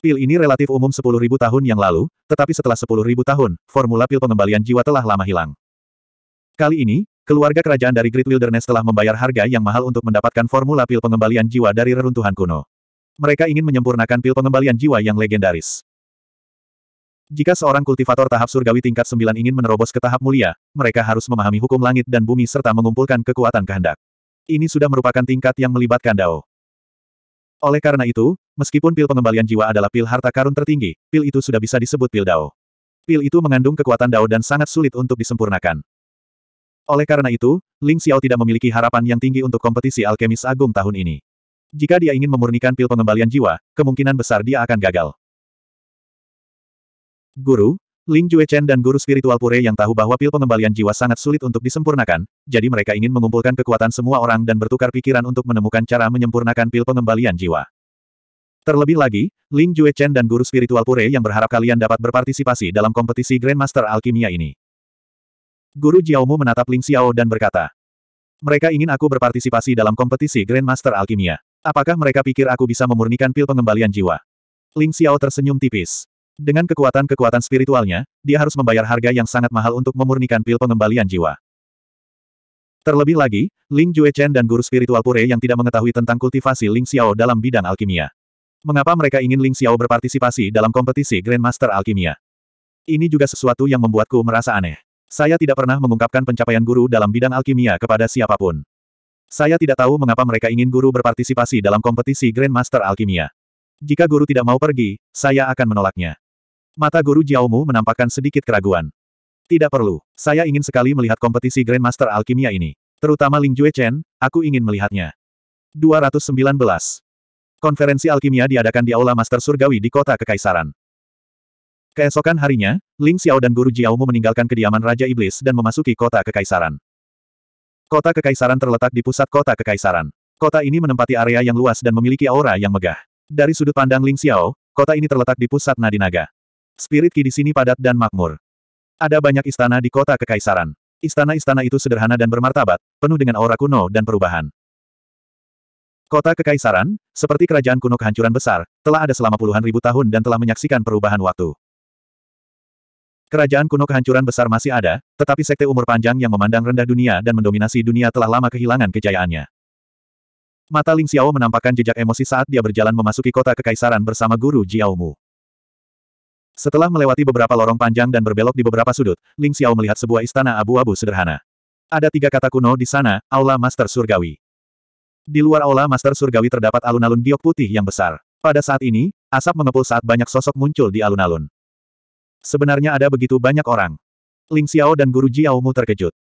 Pil ini relatif umum 10.000 tahun yang lalu, tetapi setelah 10.000 tahun, formula pil pengembalian jiwa telah lama hilang. Kali ini, keluarga kerajaan dari Great Wilderness telah membayar harga yang mahal untuk mendapatkan formula pil pengembalian jiwa dari reruntuhan kuno. Mereka ingin menyempurnakan pil pengembalian jiwa yang legendaris. Jika seorang kultivator tahap surgawi tingkat 9 ingin menerobos ke tahap mulia, mereka harus memahami hukum langit dan bumi serta mengumpulkan kekuatan kehendak. Ini sudah merupakan tingkat yang melibatkan Dao. Oleh karena itu, meskipun pil pengembalian jiwa adalah pil harta karun tertinggi, pil itu sudah bisa disebut pil Dao. Pil itu mengandung kekuatan Dao dan sangat sulit untuk disempurnakan. Oleh karena itu, Ling Xiao tidak memiliki harapan yang tinggi untuk kompetisi alkemis agung tahun ini. Jika dia ingin memurnikan pil pengembalian jiwa, kemungkinan besar dia akan gagal. Guru, Ling Juechen dan guru spiritual Pure yang tahu bahwa pil pengembalian jiwa sangat sulit untuk disempurnakan, jadi mereka ingin mengumpulkan kekuatan semua orang dan bertukar pikiran untuk menemukan cara menyempurnakan pil pengembalian jiwa. Terlebih lagi, Ling Juechen dan guru spiritual Pure yang berharap kalian dapat berpartisipasi dalam kompetisi Grandmaster Alkimia ini. Guru Jiaomu menatap Ling Xiao dan berkata, mereka ingin aku berpartisipasi dalam kompetisi Grandmaster Alkimia. Apakah mereka pikir aku bisa memurnikan pil pengembalian jiwa? Ling Xiao tersenyum tipis. Dengan kekuatan-kekuatan spiritualnya, dia harus membayar harga yang sangat mahal untuk memurnikan pil pengembalian jiwa. Terlebih lagi, Ling Juechen dan guru spiritual Pure yang tidak mengetahui tentang kultivasi Ling Xiao dalam bidang alkimia. Mengapa mereka ingin Ling Xiao berpartisipasi dalam kompetisi Grandmaster Alkimia? Ini juga sesuatu yang membuatku merasa aneh. Saya tidak pernah mengungkapkan pencapaian guru dalam bidang alkimia kepada siapapun. Saya tidak tahu mengapa mereka ingin guru berpartisipasi dalam kompetisi Grandmaster Alkimia. Jika guru tidak mau pergi, saya akan menolaknya. Mata guru Jiaomu menampakkan sedikit keraguan. Tidak perlu. Saya ingin sekali melihat kompetisi Grandmaster Alkimia ini. Terutama Ling Jue Chen, aku ingin melihatnya. 219. Konferensi Alkimia diadakan di Aula Master Surgawi di Kota Kekaisaran. Keesokan harinya, Ling Xiao dan Guru Jiaomu meninggalkan kediaman Raja Iblis dan memasuki kota Kekaisaran. Kota Kekaisaran terletak di pusat kota Kekaisaran. Kota ini menempati area yang luas dan memiliki aura yang megah. Dari sudut pandang Ling Xiao, kota ini terletak di pusat Nadinaga. naga. Spirit Ki di sini padat dan makmur. Ada banyak istana di kota kekaisaran. Istana-istana itu sederhana dan bermartabat, penuh dengan aura kuno dan perubahan. Kota kekaisaran, seperti kerajaan kuno kehancuran besar, telah ada selama puluhan ribu tahun dan telah menyaksikan perubahan waktu. Kerajaan kuno kehancuran besar masih ada, tetapi sekte umur panjang yang memandang rendah dunia dan mendominasi dunia telah lama kehilangan kejayaannya. Mata Ling Xiao menampakkan jejak emosi saat dia berjalan memasuki kota kekaisaran bersama guru Jiaomu. Setelah melewati beberapa lorong panjang dan berbelok di beberapa sudut, Ling Xiao melihat sebuah istana abu-abu sederhana. Ada tiga kata kuno di sana, Aula Master Surgawi. Di luar Aula Master Surgawi terdapat alun-alun giok putih yang besar. Pada saat ini, asap mengepul saat banyak sosok muncul di alun-alun. Sebenarnya ada begitu banyak orang. Ling Xiao dan Guru Jiao Mu terkejut.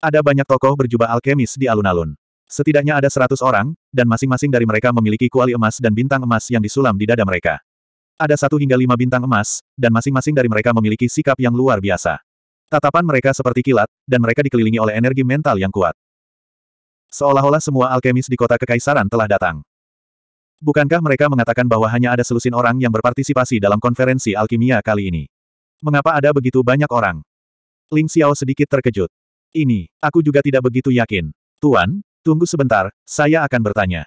Ada banyak tokoh berjubah alkemis di alun-alun. Setidaknya ada seratus orang, dan masing-masing dari mereka memiliki kuali emas dan bintang emas yang disulam di dada mereka. Ada satu hingga lima bintang emas, dan masing-masing dari mereka memiliki sikap yang luar biasa. Tatapan mereka seperti kilat, dan mereka dikelilingi oleh energi mental yang kuat. Seolah-olah semua alkemis di kota kekaisaran telah datang. Bukankah mereka mengatakan bahwa hanya ada selusin orang yang berpartisipasi dalam konferensi alkimia kali ini? Mengapa ada begitu banyak orang? Ling Xiao sedikit terkejut. Ini, aku juga tidak begitu yakin. Tuan, tunggu sebentar, saya akan bertanya.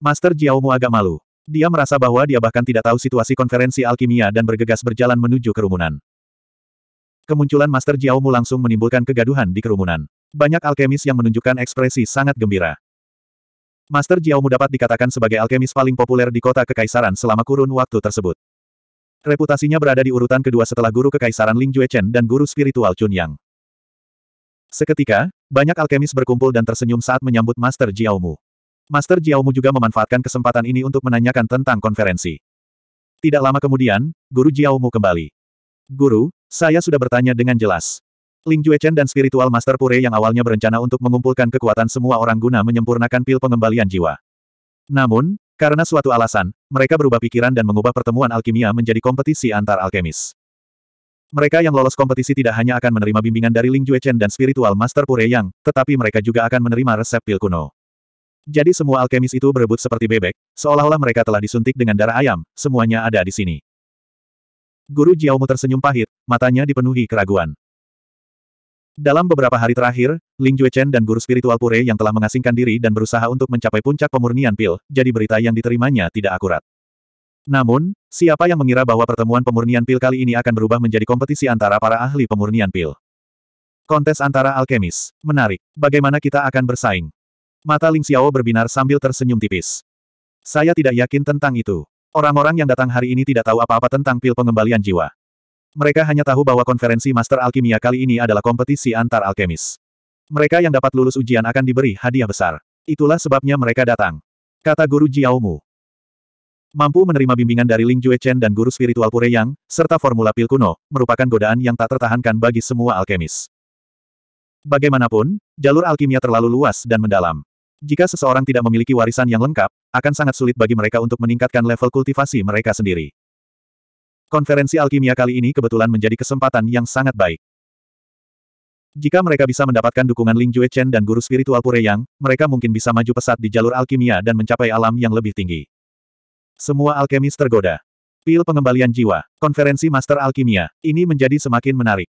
Master Jiaomu agak malu. Dia merasa bahwa dia bahkan tidak tahu situasi konferensi alkimia dan bergegas berjalan menuju kerumunan. Kemunculan Master Jiaomu langsung menimbulkan kegaduhan di kerumunan. Banyak alkemis yang menunjukkan ekspresi sangat gembira. Master Jiaomu dapat dikatakan sebagai alkemis paling populer di kota kekaisaran selama kurun waktu tersebut. Reputasinya berada di urutan kedua setelah guru kekaisaran Ling Juechen dan guru spiritual Chun Yang. Seketika, banyak alkemis berkumpul dan tersenyum saat menyambut Master Jiaomu. Master Jiaomu juga memanfaatkan kesempatan ini untuk menanyakan tentang konferensi. Tidak lama kemudian, Guru Jiaomu kembali. Guru, saya sudah bertanya dengan jelas. Ling Juechen dan spiritual Master Pure yang awalnya berencana untuk mengumpulkan kekuatan semua orang guna menyempurnakan pil pengembalian jiwa. Namun, karena suatu alasan, mereka berubah pikiran dan mengubah pertemuan alkimia menjadi kompetisi antar alkemis. Mereka yang lolos kompetisi tidak hanya akan menerima bimbingan dari Ling Juechen dan spiritual Master Pure Yang, tetapi mereka juga akan menerima resep pil kuno. Jadi semua alkemis itu berebut seperti bebek, seolah-olah mereka telah disuntik dengan darah ayam, semuanya ada di sini. Guru Jiaomu tersenyum pahit, matanya dipenuhi keraguan. Dalam beberapa hari terakhir, Ling Juechen dan guru spiritual Pure yang telah mengasingkan diri dan berusaha untuk mencapai puncak pemurnian pil, jadi berita yang diterimanya tidak akurat. Namun, siapa yang mengira bahwa pertemuan pemurnian pil kali ini akan berubah menjadi kompetisi antara para ahli pemurnian pil? Kontes antara alkemis. Menarik. Bagaimana kita akan bersaing? Mata Ling Xiao berbinar sambil tersenyum tipis. Saya tidak yakin tentang itu. Orang-orang yang datang hari ini tidak tahu apa-apa tentang pil pengembalian jiwa. Mereka hanya tahu bahwa konferensi Master Alkimia kali ini adalah kompetisi antar alkemis. Mereka yang dapat lulus ujian akan diberi hadiah besar. Itulah sebabnya mereka datang. Kata Guru Jiaomu. Mampu menerima bimbingan dari Ling Jue Chen dan guru spiritual Pure Yang, serta formula pil kuno, merupakan godaan yang tak tertahankan bagi semua alkemis. Bagaimanapun, jalur alkimia terlalu luas dan mendalam. Jika seseorang tidak memiliki warisan yang lengkap, akan sangat sulit bagi mereka untuk meningkatkan level kultivasi mereka sendiri. Konferensi alkimia kali ini kebetulan menjadi kesempatan yang sangat baik. Jika mereka bisa mendapatkan dukungan Ling Jue Chen dan guru spiritual Pure Yang, mereka mungkin bisa maju pesat di jalur alkimia dan mencapai alam yang lebih tinggi. Semua alkemis tergoda. Pil pengembalian jiwa, konferensi master alkimia, ini menjadi semakin menarik.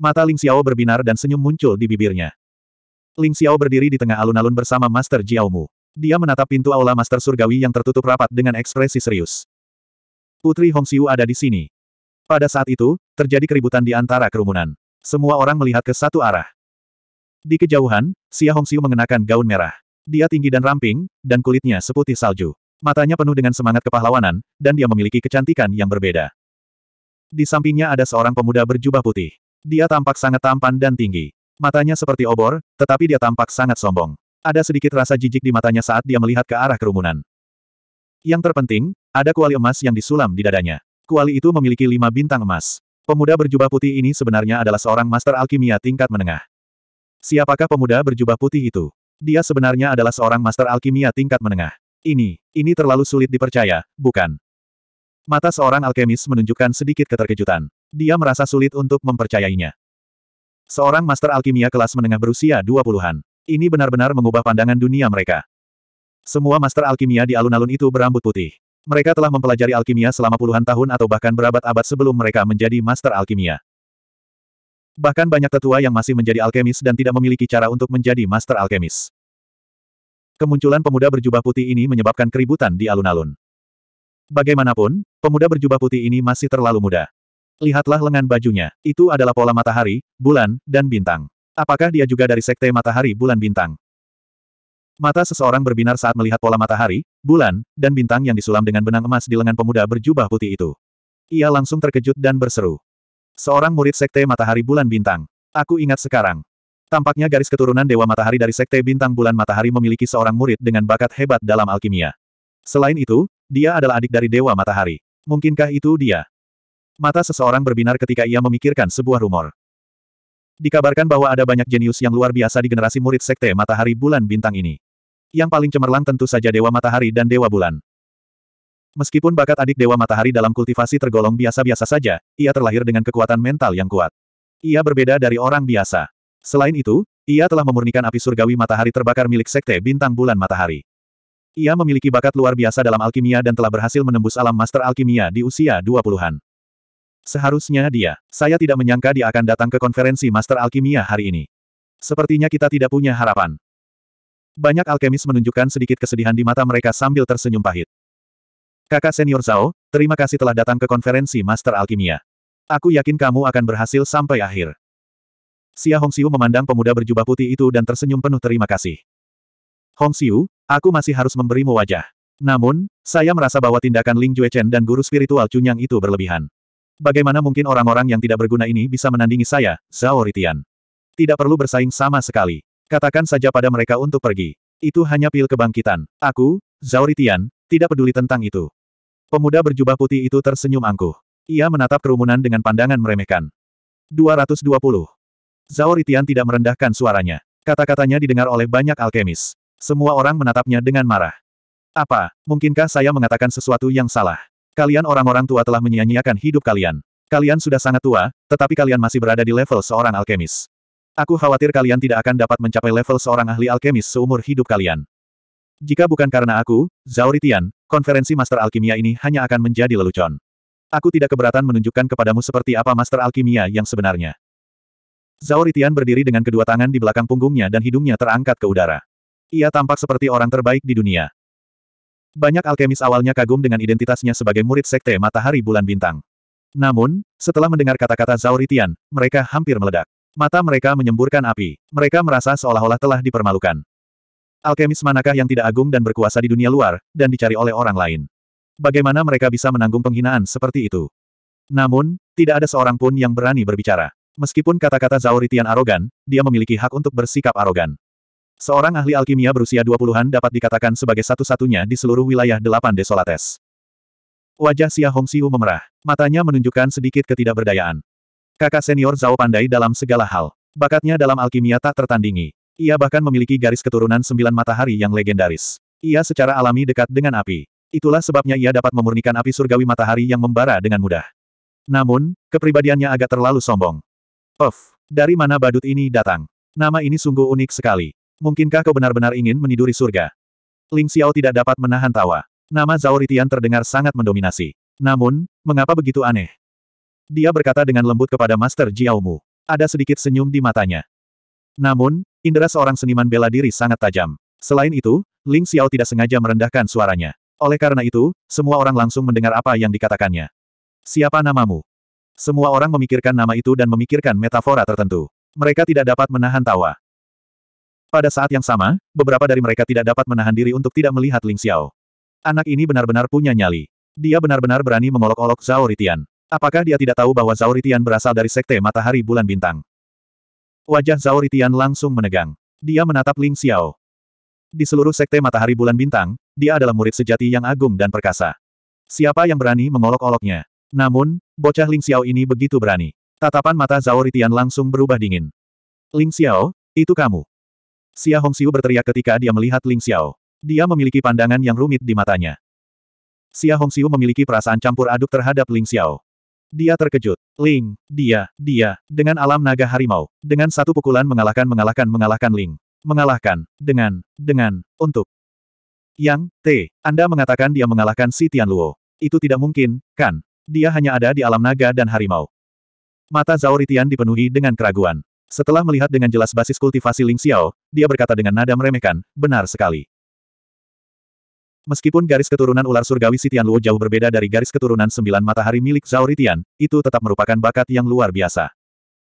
Mata Ling Xiao berbinar dan senyum muncul di bibirnya. Ling Xiao berdiri di tengah alun-alun bersama Master Mu. Dia menatap pintu aula Master Surgawi yang tertutup rapat dengan ekspresi serius. Putri Hong Xiu ada di sini. Pada saat itu, terjadi keributan di antara kerumunan. Semua orang melihat ke satu arah. Di kejauhan, Xia Hong Xiu mengenakan gaun merah. Dia tinggi dan ramping, dan kulitnya seputih salju. Matanya penuh dengan semangat kepahlawanan, dan dia memiliki kecantikan yang berbeda. Di sampingnya ada seorang pemuda berjubah putih. Dia tampak sangat tampan dan tinggi. Matanya seperti obor, tetapi dia tampak sangat sombong. Ada sedikit rasa jijik di matanya saat dia melihat ke arah kerumunan. Yang terpenting, ada kuali emas yang disulam di dadanya. Kuali itu memiliki lima bintang emas. Pemuda berjubah putih ini sebenarnya adalah seorang master alkimia tingkat menengah. Siapakah pemuda berjubah putih itu? Dia sebenarnya adalah seorang master alkimia tingkat menengah. Ini, ini terlalu sulit dipercaya, bukan? Mata seorang alkemis menunjukkan sedikit keterkejutan. Dia merasa sulit untuk mempercayainya. Seorang master alkimia kelas menengah berusia 20-an. Ini benar-benar mengubah pandangan dunia mereka. Semua master alkimia di alun-alun itu berambut putih. Mereka telah mempelajari alkimia selama puluhan tahun atau bahkan berabad-abad sebelum mereka menjadi master alkimia. Bahkan banyak tetua yang masih menjadi alkemis dan tidak memiliki cara untuk menjadi master alkemis. Kemunculan pemuda berjubah putih ini menyebabkan keributan di alun-alun. Bagaimanapun, pemuda berjubah putih ini masih terlalu muda. Lihatlah lengan bajunya, itu adalah pola matahari, bulan, dan bintang. Apakah dia juga dari sekte matahari bulan bintang? Mata seseorang berbinar saat melihat pola matahari, bulan, dan bintang yang disulam dengan benang emas di lengan pemuda berjubah putih itu. Ia langsung terkejut dan berseru. Seorang murid sekte matahari bulan bintang. Aku ingat sekarang. Tampaknya garis keturunan Dewa Matahari dari Sekte Bintang Bulan Matahari memiliki seorang murid dengan bakat hebat dalam alkimia. Selain itu, dia adalah adik dari Dewa Matahari. Mungkinkah itu dia? Mata seseorang berbinar ketika ia memikirkan sebuah rumor. Dikabarkan bahwa ada banyak jenius yang luar biasa di generasi murid sekte matahari bulan bintang ini. Yang paling cemerlang tentu saja Dewa Matahari dan Dewa Bulan. Meskipun bakat adik Dewa Matahari dalam kultivasi tergolong biasa-biasa saja, ia terlahir dengan kekuatan mental yang kuat. Ia berbeda dari orang biasa. Selain itu, ia telah memurnikan api surgawi matahari terbakar milik sekte bintang bulan matahari. Ia memiliki bakat luar biasa dalam alkimia dan telah berhasil menembus alam master alkimia di usia 20-an. Seharusnya dia. Saya tidak menyangka dia akan datang ke konferensi Master Alkimia hari ini. Sepertinya kita tidak punya harapan. Banyak alkemis menunjukkan sedikit kesedihan di mata mereka sambil tersenyum pahit. Kakak senior Zhao, terima kasih telah datang ke konferensi Master Alkimia. Aku yakin kamu akan berhasil sampai akhir. Xia Hongxiu memandang pemuda berjubah putih itu dan tersenyum penuh terima kasih. Hongxiu, aku masih harus memberimu wajah. Namun, saya merasa bahwa tindakan Ling Juechen dan guru spiritual Chunyang itu berlebihan. Bagaimana mungkin orang-orang yang tidak berguna ini bisa menandingi saya, Zhao Ritian? Tidak perlu bersaing sama sekali. Katakan saja pada mereka untuk pergi. Itu hanya pil kebangkitan. Aku, Zhao Ritian, tidak peduli tentang itu. Pemuda berjubah putih itu tersenyum angkuh. Ia menatap kerumunan dengan pandangan meremehkan. 220. Zhao Ritian tidak merendahkan suaranya. Kata-katanya didengar oleh banyak alkemis. Semua orang menatapnya dengan marah. Apa, mungkinkah saya mengatakan sesuatu yang salah? Kalian orang-orang tua telah menyia-nyiakan hidup kalian. Kalian sudah sangat tua, tetapi kalian masih berada di level seorang alkemis. Aku khawatir kalian tidak akan dapat mencapai level seorang ahli alkemis seumur hidup kalian. Jika bukan karena aku, Zauritian, konferensi Master Alkimia ini hanya akan menjadi lelucon. Aku tidak keberatan menunjukkan kepadamu seperti apa Master Alkimia yang sebenarnya. Zauritian berdiri dengan kedua tangan di belakang punggungnya dan hidungnya terangkat ke udara. Ia tampak seperti orang terbaik di dunia. Banyak alkemis awalnya kagum dengan identitasnya sebagai murid sekte matahari bulan bintang. Namun, setelah mendengar kata-kata Zhao mereka hampir meledak. Mata mereka menyemburkan api. Mereka merasa seolah-olah telah dipermalukan. Alkemis manakah yang tidak agung dan berkuasa di dunia luar, dan dicari oleh orang lain? Bagaimana mereka bisa menanggung penghinaan seperti itu? Namun, tidak ada seorang pun yang berani berbicara. Meskipun kata-kata Zhao arogan, dia memiliki hak untuk bersikap arogan. Seorang ahli alkimia berusia 20-an dapat dikatakan sebagai satu-satunya di seluruh wilayah delapan desolates. Wajah Xia Xiu memerah. Matanya menunjukkan sedikit ketidakberdayaan. Kakak senior Zhao pandai dalam segala hal. Bakatnya dalam alkimia tak tertandingi. Ia bahkan memiliki garis keturunan sembilan matahari yang legendaris. Ia secara alami dekat dengan api. Itulah sebabnya ia dapat memurnikan api surgawi matahari yang membara dengan mudah. Namun, kepribadiannya agak terlalu sombong. Of, dari mana badut ini datang? Nama ini sungguh unik sekali. Mungkinkah kau benar-benar ingin meniduri surga? Ling Xiao tidak dapat menahan tawa. Nama Zhao Ritian terdengar sangat mendominasi. Namun, mengapa begitu aneh? Dia berkata dengan lembut kepada Master Mu. Ada sedikit senyum di matanya. Namun, indera seorang seniman bela diri sangat tajam. Selain itu, Ling Xiao tidak sengaja merendahkan suaranya. Oleh karena itu, semua orang langsung mendengar apa yang dikatakannya. Siapa namamu? Semua orang memikirkan nama itu dan memikirkan metafora tertentu. Mereka tidak dapat menahan tawa. Pada saat yang sama, beberapa dari mereka tidak dapat menahan diri untuk tidak melihat Ling Xiao. Anak ini benar-benar punya nyali. Dia benar-benar berani mengolok-olok Zhao Ritian. Apakah dia tidak tahu bahwa Zhao Ritian berasal dari Sekte Matahari Bulan Bintang? Wajah Zhao Ritian langsung menegang. Dia menatap Ling Xiao. Di seluruh Sekte Matahari Bulan Bintang, dia adalah murid sejati yang agung dan perkasa. Siapa yang berani mengolok-oloknya? Namun, bocah Ling Xiao ini begitu berani. Tatapan mata Zhao Ritian langsung berubah dingin. Ling Xiao, itu kamu. Xia Hongxiu berteriak ketika dia melihat Ling Xiao. Dia memiliki pandangan yang rumit di matanya. Xia Hongxiu memiliki perasaan campur aduk terhadap Ling Xiao. Dia terkejut. Ling, dia, dia, dengan alam naga harimau, dengan satu pukulan mengalahkan mengalahkan mengalahkan Ling. Mengalahkan, dengan, dengan, untuk. Yang, T, Anda mengatakan dia mengalahkan si Luo. Itu tidak mungkin, kan? Dia hanya ada di alam naga dan harimau. Mata Zhao Ritian dipenuhi dengan keraguan. Setelah melihat dengan jelas basis kultivasi Ling Xiao, dia berkata dengan nada meremehkan, benar sekali. Meskipun garis keturunan ular surgawi Sitian Luo jauh berbeda dari garis keturunan sembilan matahari milik Zhao Ritian, itu tetap merupakan bakat yang luar biasa.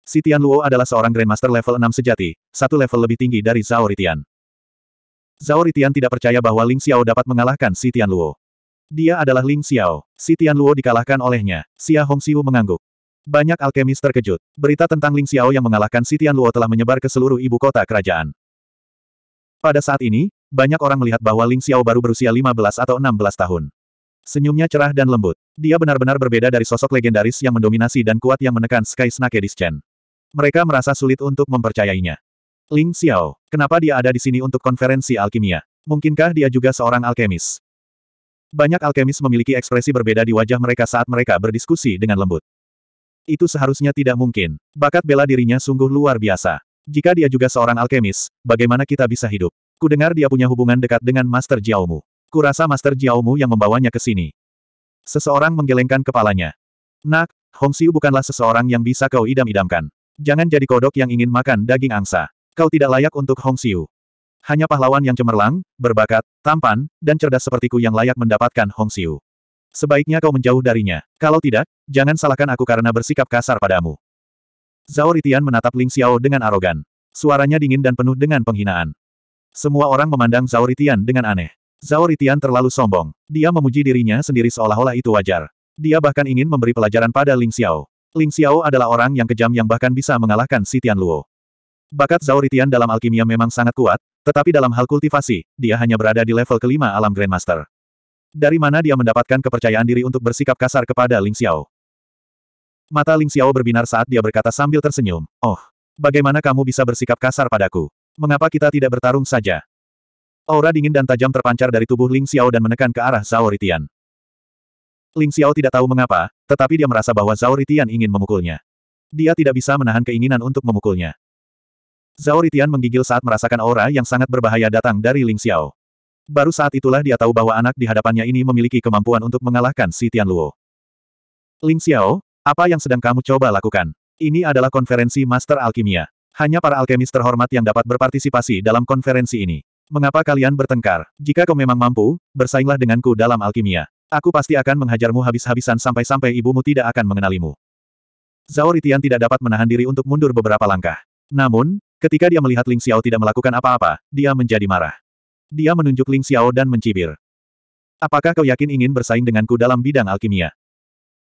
Sitian Luo adalah seorang Grandmaster level 6 sejati, satu level lebih tinggi dari Zhao Ritian. Zhao Ritian tidak percaya bahwa Ling Xiao dapat mengalahkan Sitian Luo. Dia adalah Ling Xiao. Sitian Luo dikalahkan olehnya. Xia Xiu mengangguk. Banyak alkemis terkejut. Berita tentang Ling Xiao yang mengalahkan Sitian Luo telah menyebar ke seluruh ibu kota kerajaan. Pada saat ini, banyak orang melihat bahwa Ling Xiao baru berusia 15 atau 16 tahun. Senyumnya cerah dan lembut. Dia benar-benar berbeda dari sosok legendaris yang mendominasi dan kuat yang menekan Sky Snake Chen. Mereka merasa sulit untuk mempercayainya. Ling Xiao, kenapa dia ada di sini untuk konferensi alkimia? Mungkinkah dia juga seorang alkemis? Banyak alkemis memiliki ekspresi berbeda di wajah mereka saat mereka berdiskusi dengan lembut. Itu seharusnya tidak mungkin. Bakat bela dirinya sungguh luar biasa. Jika dia juga seorang alkemis, bagaimana kita bisa hidup? Kudengar dia punya hubungan dekat dengan Master Jiaomu. Kurasa Master Jiaomu yang membawanya ke sini. Seseorang menggelengkan kepalanya. Nak, Hong Hongxiu bukanlah seseorang yang bisa kau idam-idamkan. Jangan jadi kodok yang ingin makan daging angsa. Kau tidak layak untuk Hong Hongxiu. Hanya pahlawan yang cemerlang, berbakat, tampan, dan cerdas sepertiku yang layak mendapatkan Hong Hongxiu. Sebaiknya kau menjauh darinya. Kalau tidak, jangan salahkan aku karena bersikap kasar padamu. Zhao Ritian menatap Ling Xiao dengan arogan. Suaranya dingin dan penuh dengan penghinaan. Semua orang memandang Zhao Ritian dengan aneh. Zhao Ritian terlalu sombong. Dia memuji dirinya sendiri seolah-olah itu wajar. Dia bahkan ingin memberi pelajaran pada Ling Xiao. Ling Xiao adalah orang yang kejam yang bahkan bisa mengalahkan Si Tian Luo. Bakat Zhao Ritian dalam alkimia memang sangat kuat, tetapi dalam hal kultivasi, dia hanya berada di level kelima alam Grandmaster. Dari mana dia mendapatkan kepercayaan diri untuk bersikap kasar kepada Ling Xiao? Mata Ling Xiao berbinar saat dia berkata sambil tersenyum, Oh, bagaimana kamu bisa bersikap kasar padaku? Mengapa kita tidak bertarung saja? Aura dingin dan tajam terpancar dari tubuh Ling Xiao dan menekan ke arah Zhao Ritian. Ling Xiao tidak tahu mengapa, tetapi dia merasa bahwa Zhao Ritian ingin memukulnya. Dia tidak bisa menahan keinginan untuk memukulnya. Zhao Ritian menggigil saat merasakan aura yang sangat berbahaya datang dari Ling Xiao. Baru saat itulah dia tahu bahwa anak di hadapannya ini memiliki kemampuan untuk mengalahkan si Tianluo. Ling Xiao, apa yang sedang kamu coba lakukan? Ini adalah konferensi Master Alkimia. Hanya para alkemis terhormat yang dapat berpartisipasi dalam konferensi ini. Mengapa kalian bertengkar? Jika kau memang mampu, bersainglah denganku dalam alkimia. Aku pasti akan menghajarmu habis-habisan sampai-sampai ibumu tidak akan mengenalimu. Zhao Ritian tidak dapat menahan diri untuk mundur beberapa langkah. Namun, ketika dia melihat Ling Xiao tidak melakukan apa-apa, dia menjadi marah. Dia menunjuk Ling Xiao dan mencibir. Apakah kau yakin ingin bersaing denganku dalam bidang alkimia?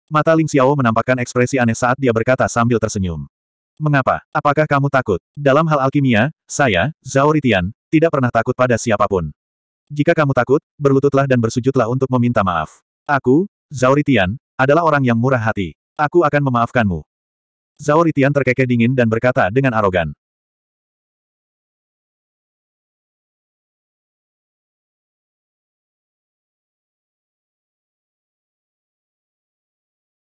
Mata Ling Xiao menampakkan ekspresi aneh saat dia berkata sambil tersenyum. Mengapa? Apakah kamu takut? Dalam hal alkimia, saya, Zhao Ritian, tidak pernah takut pada siapapun. Jika kamu takut, berlututlah dan bersujudlah untuk meminta maaf. Aku, Zhao Ritian, adalah orang yang murah hati. Aku akan memaafkanmu. Zhao Ritian terkekeh dingin dan berkata dengan arogan.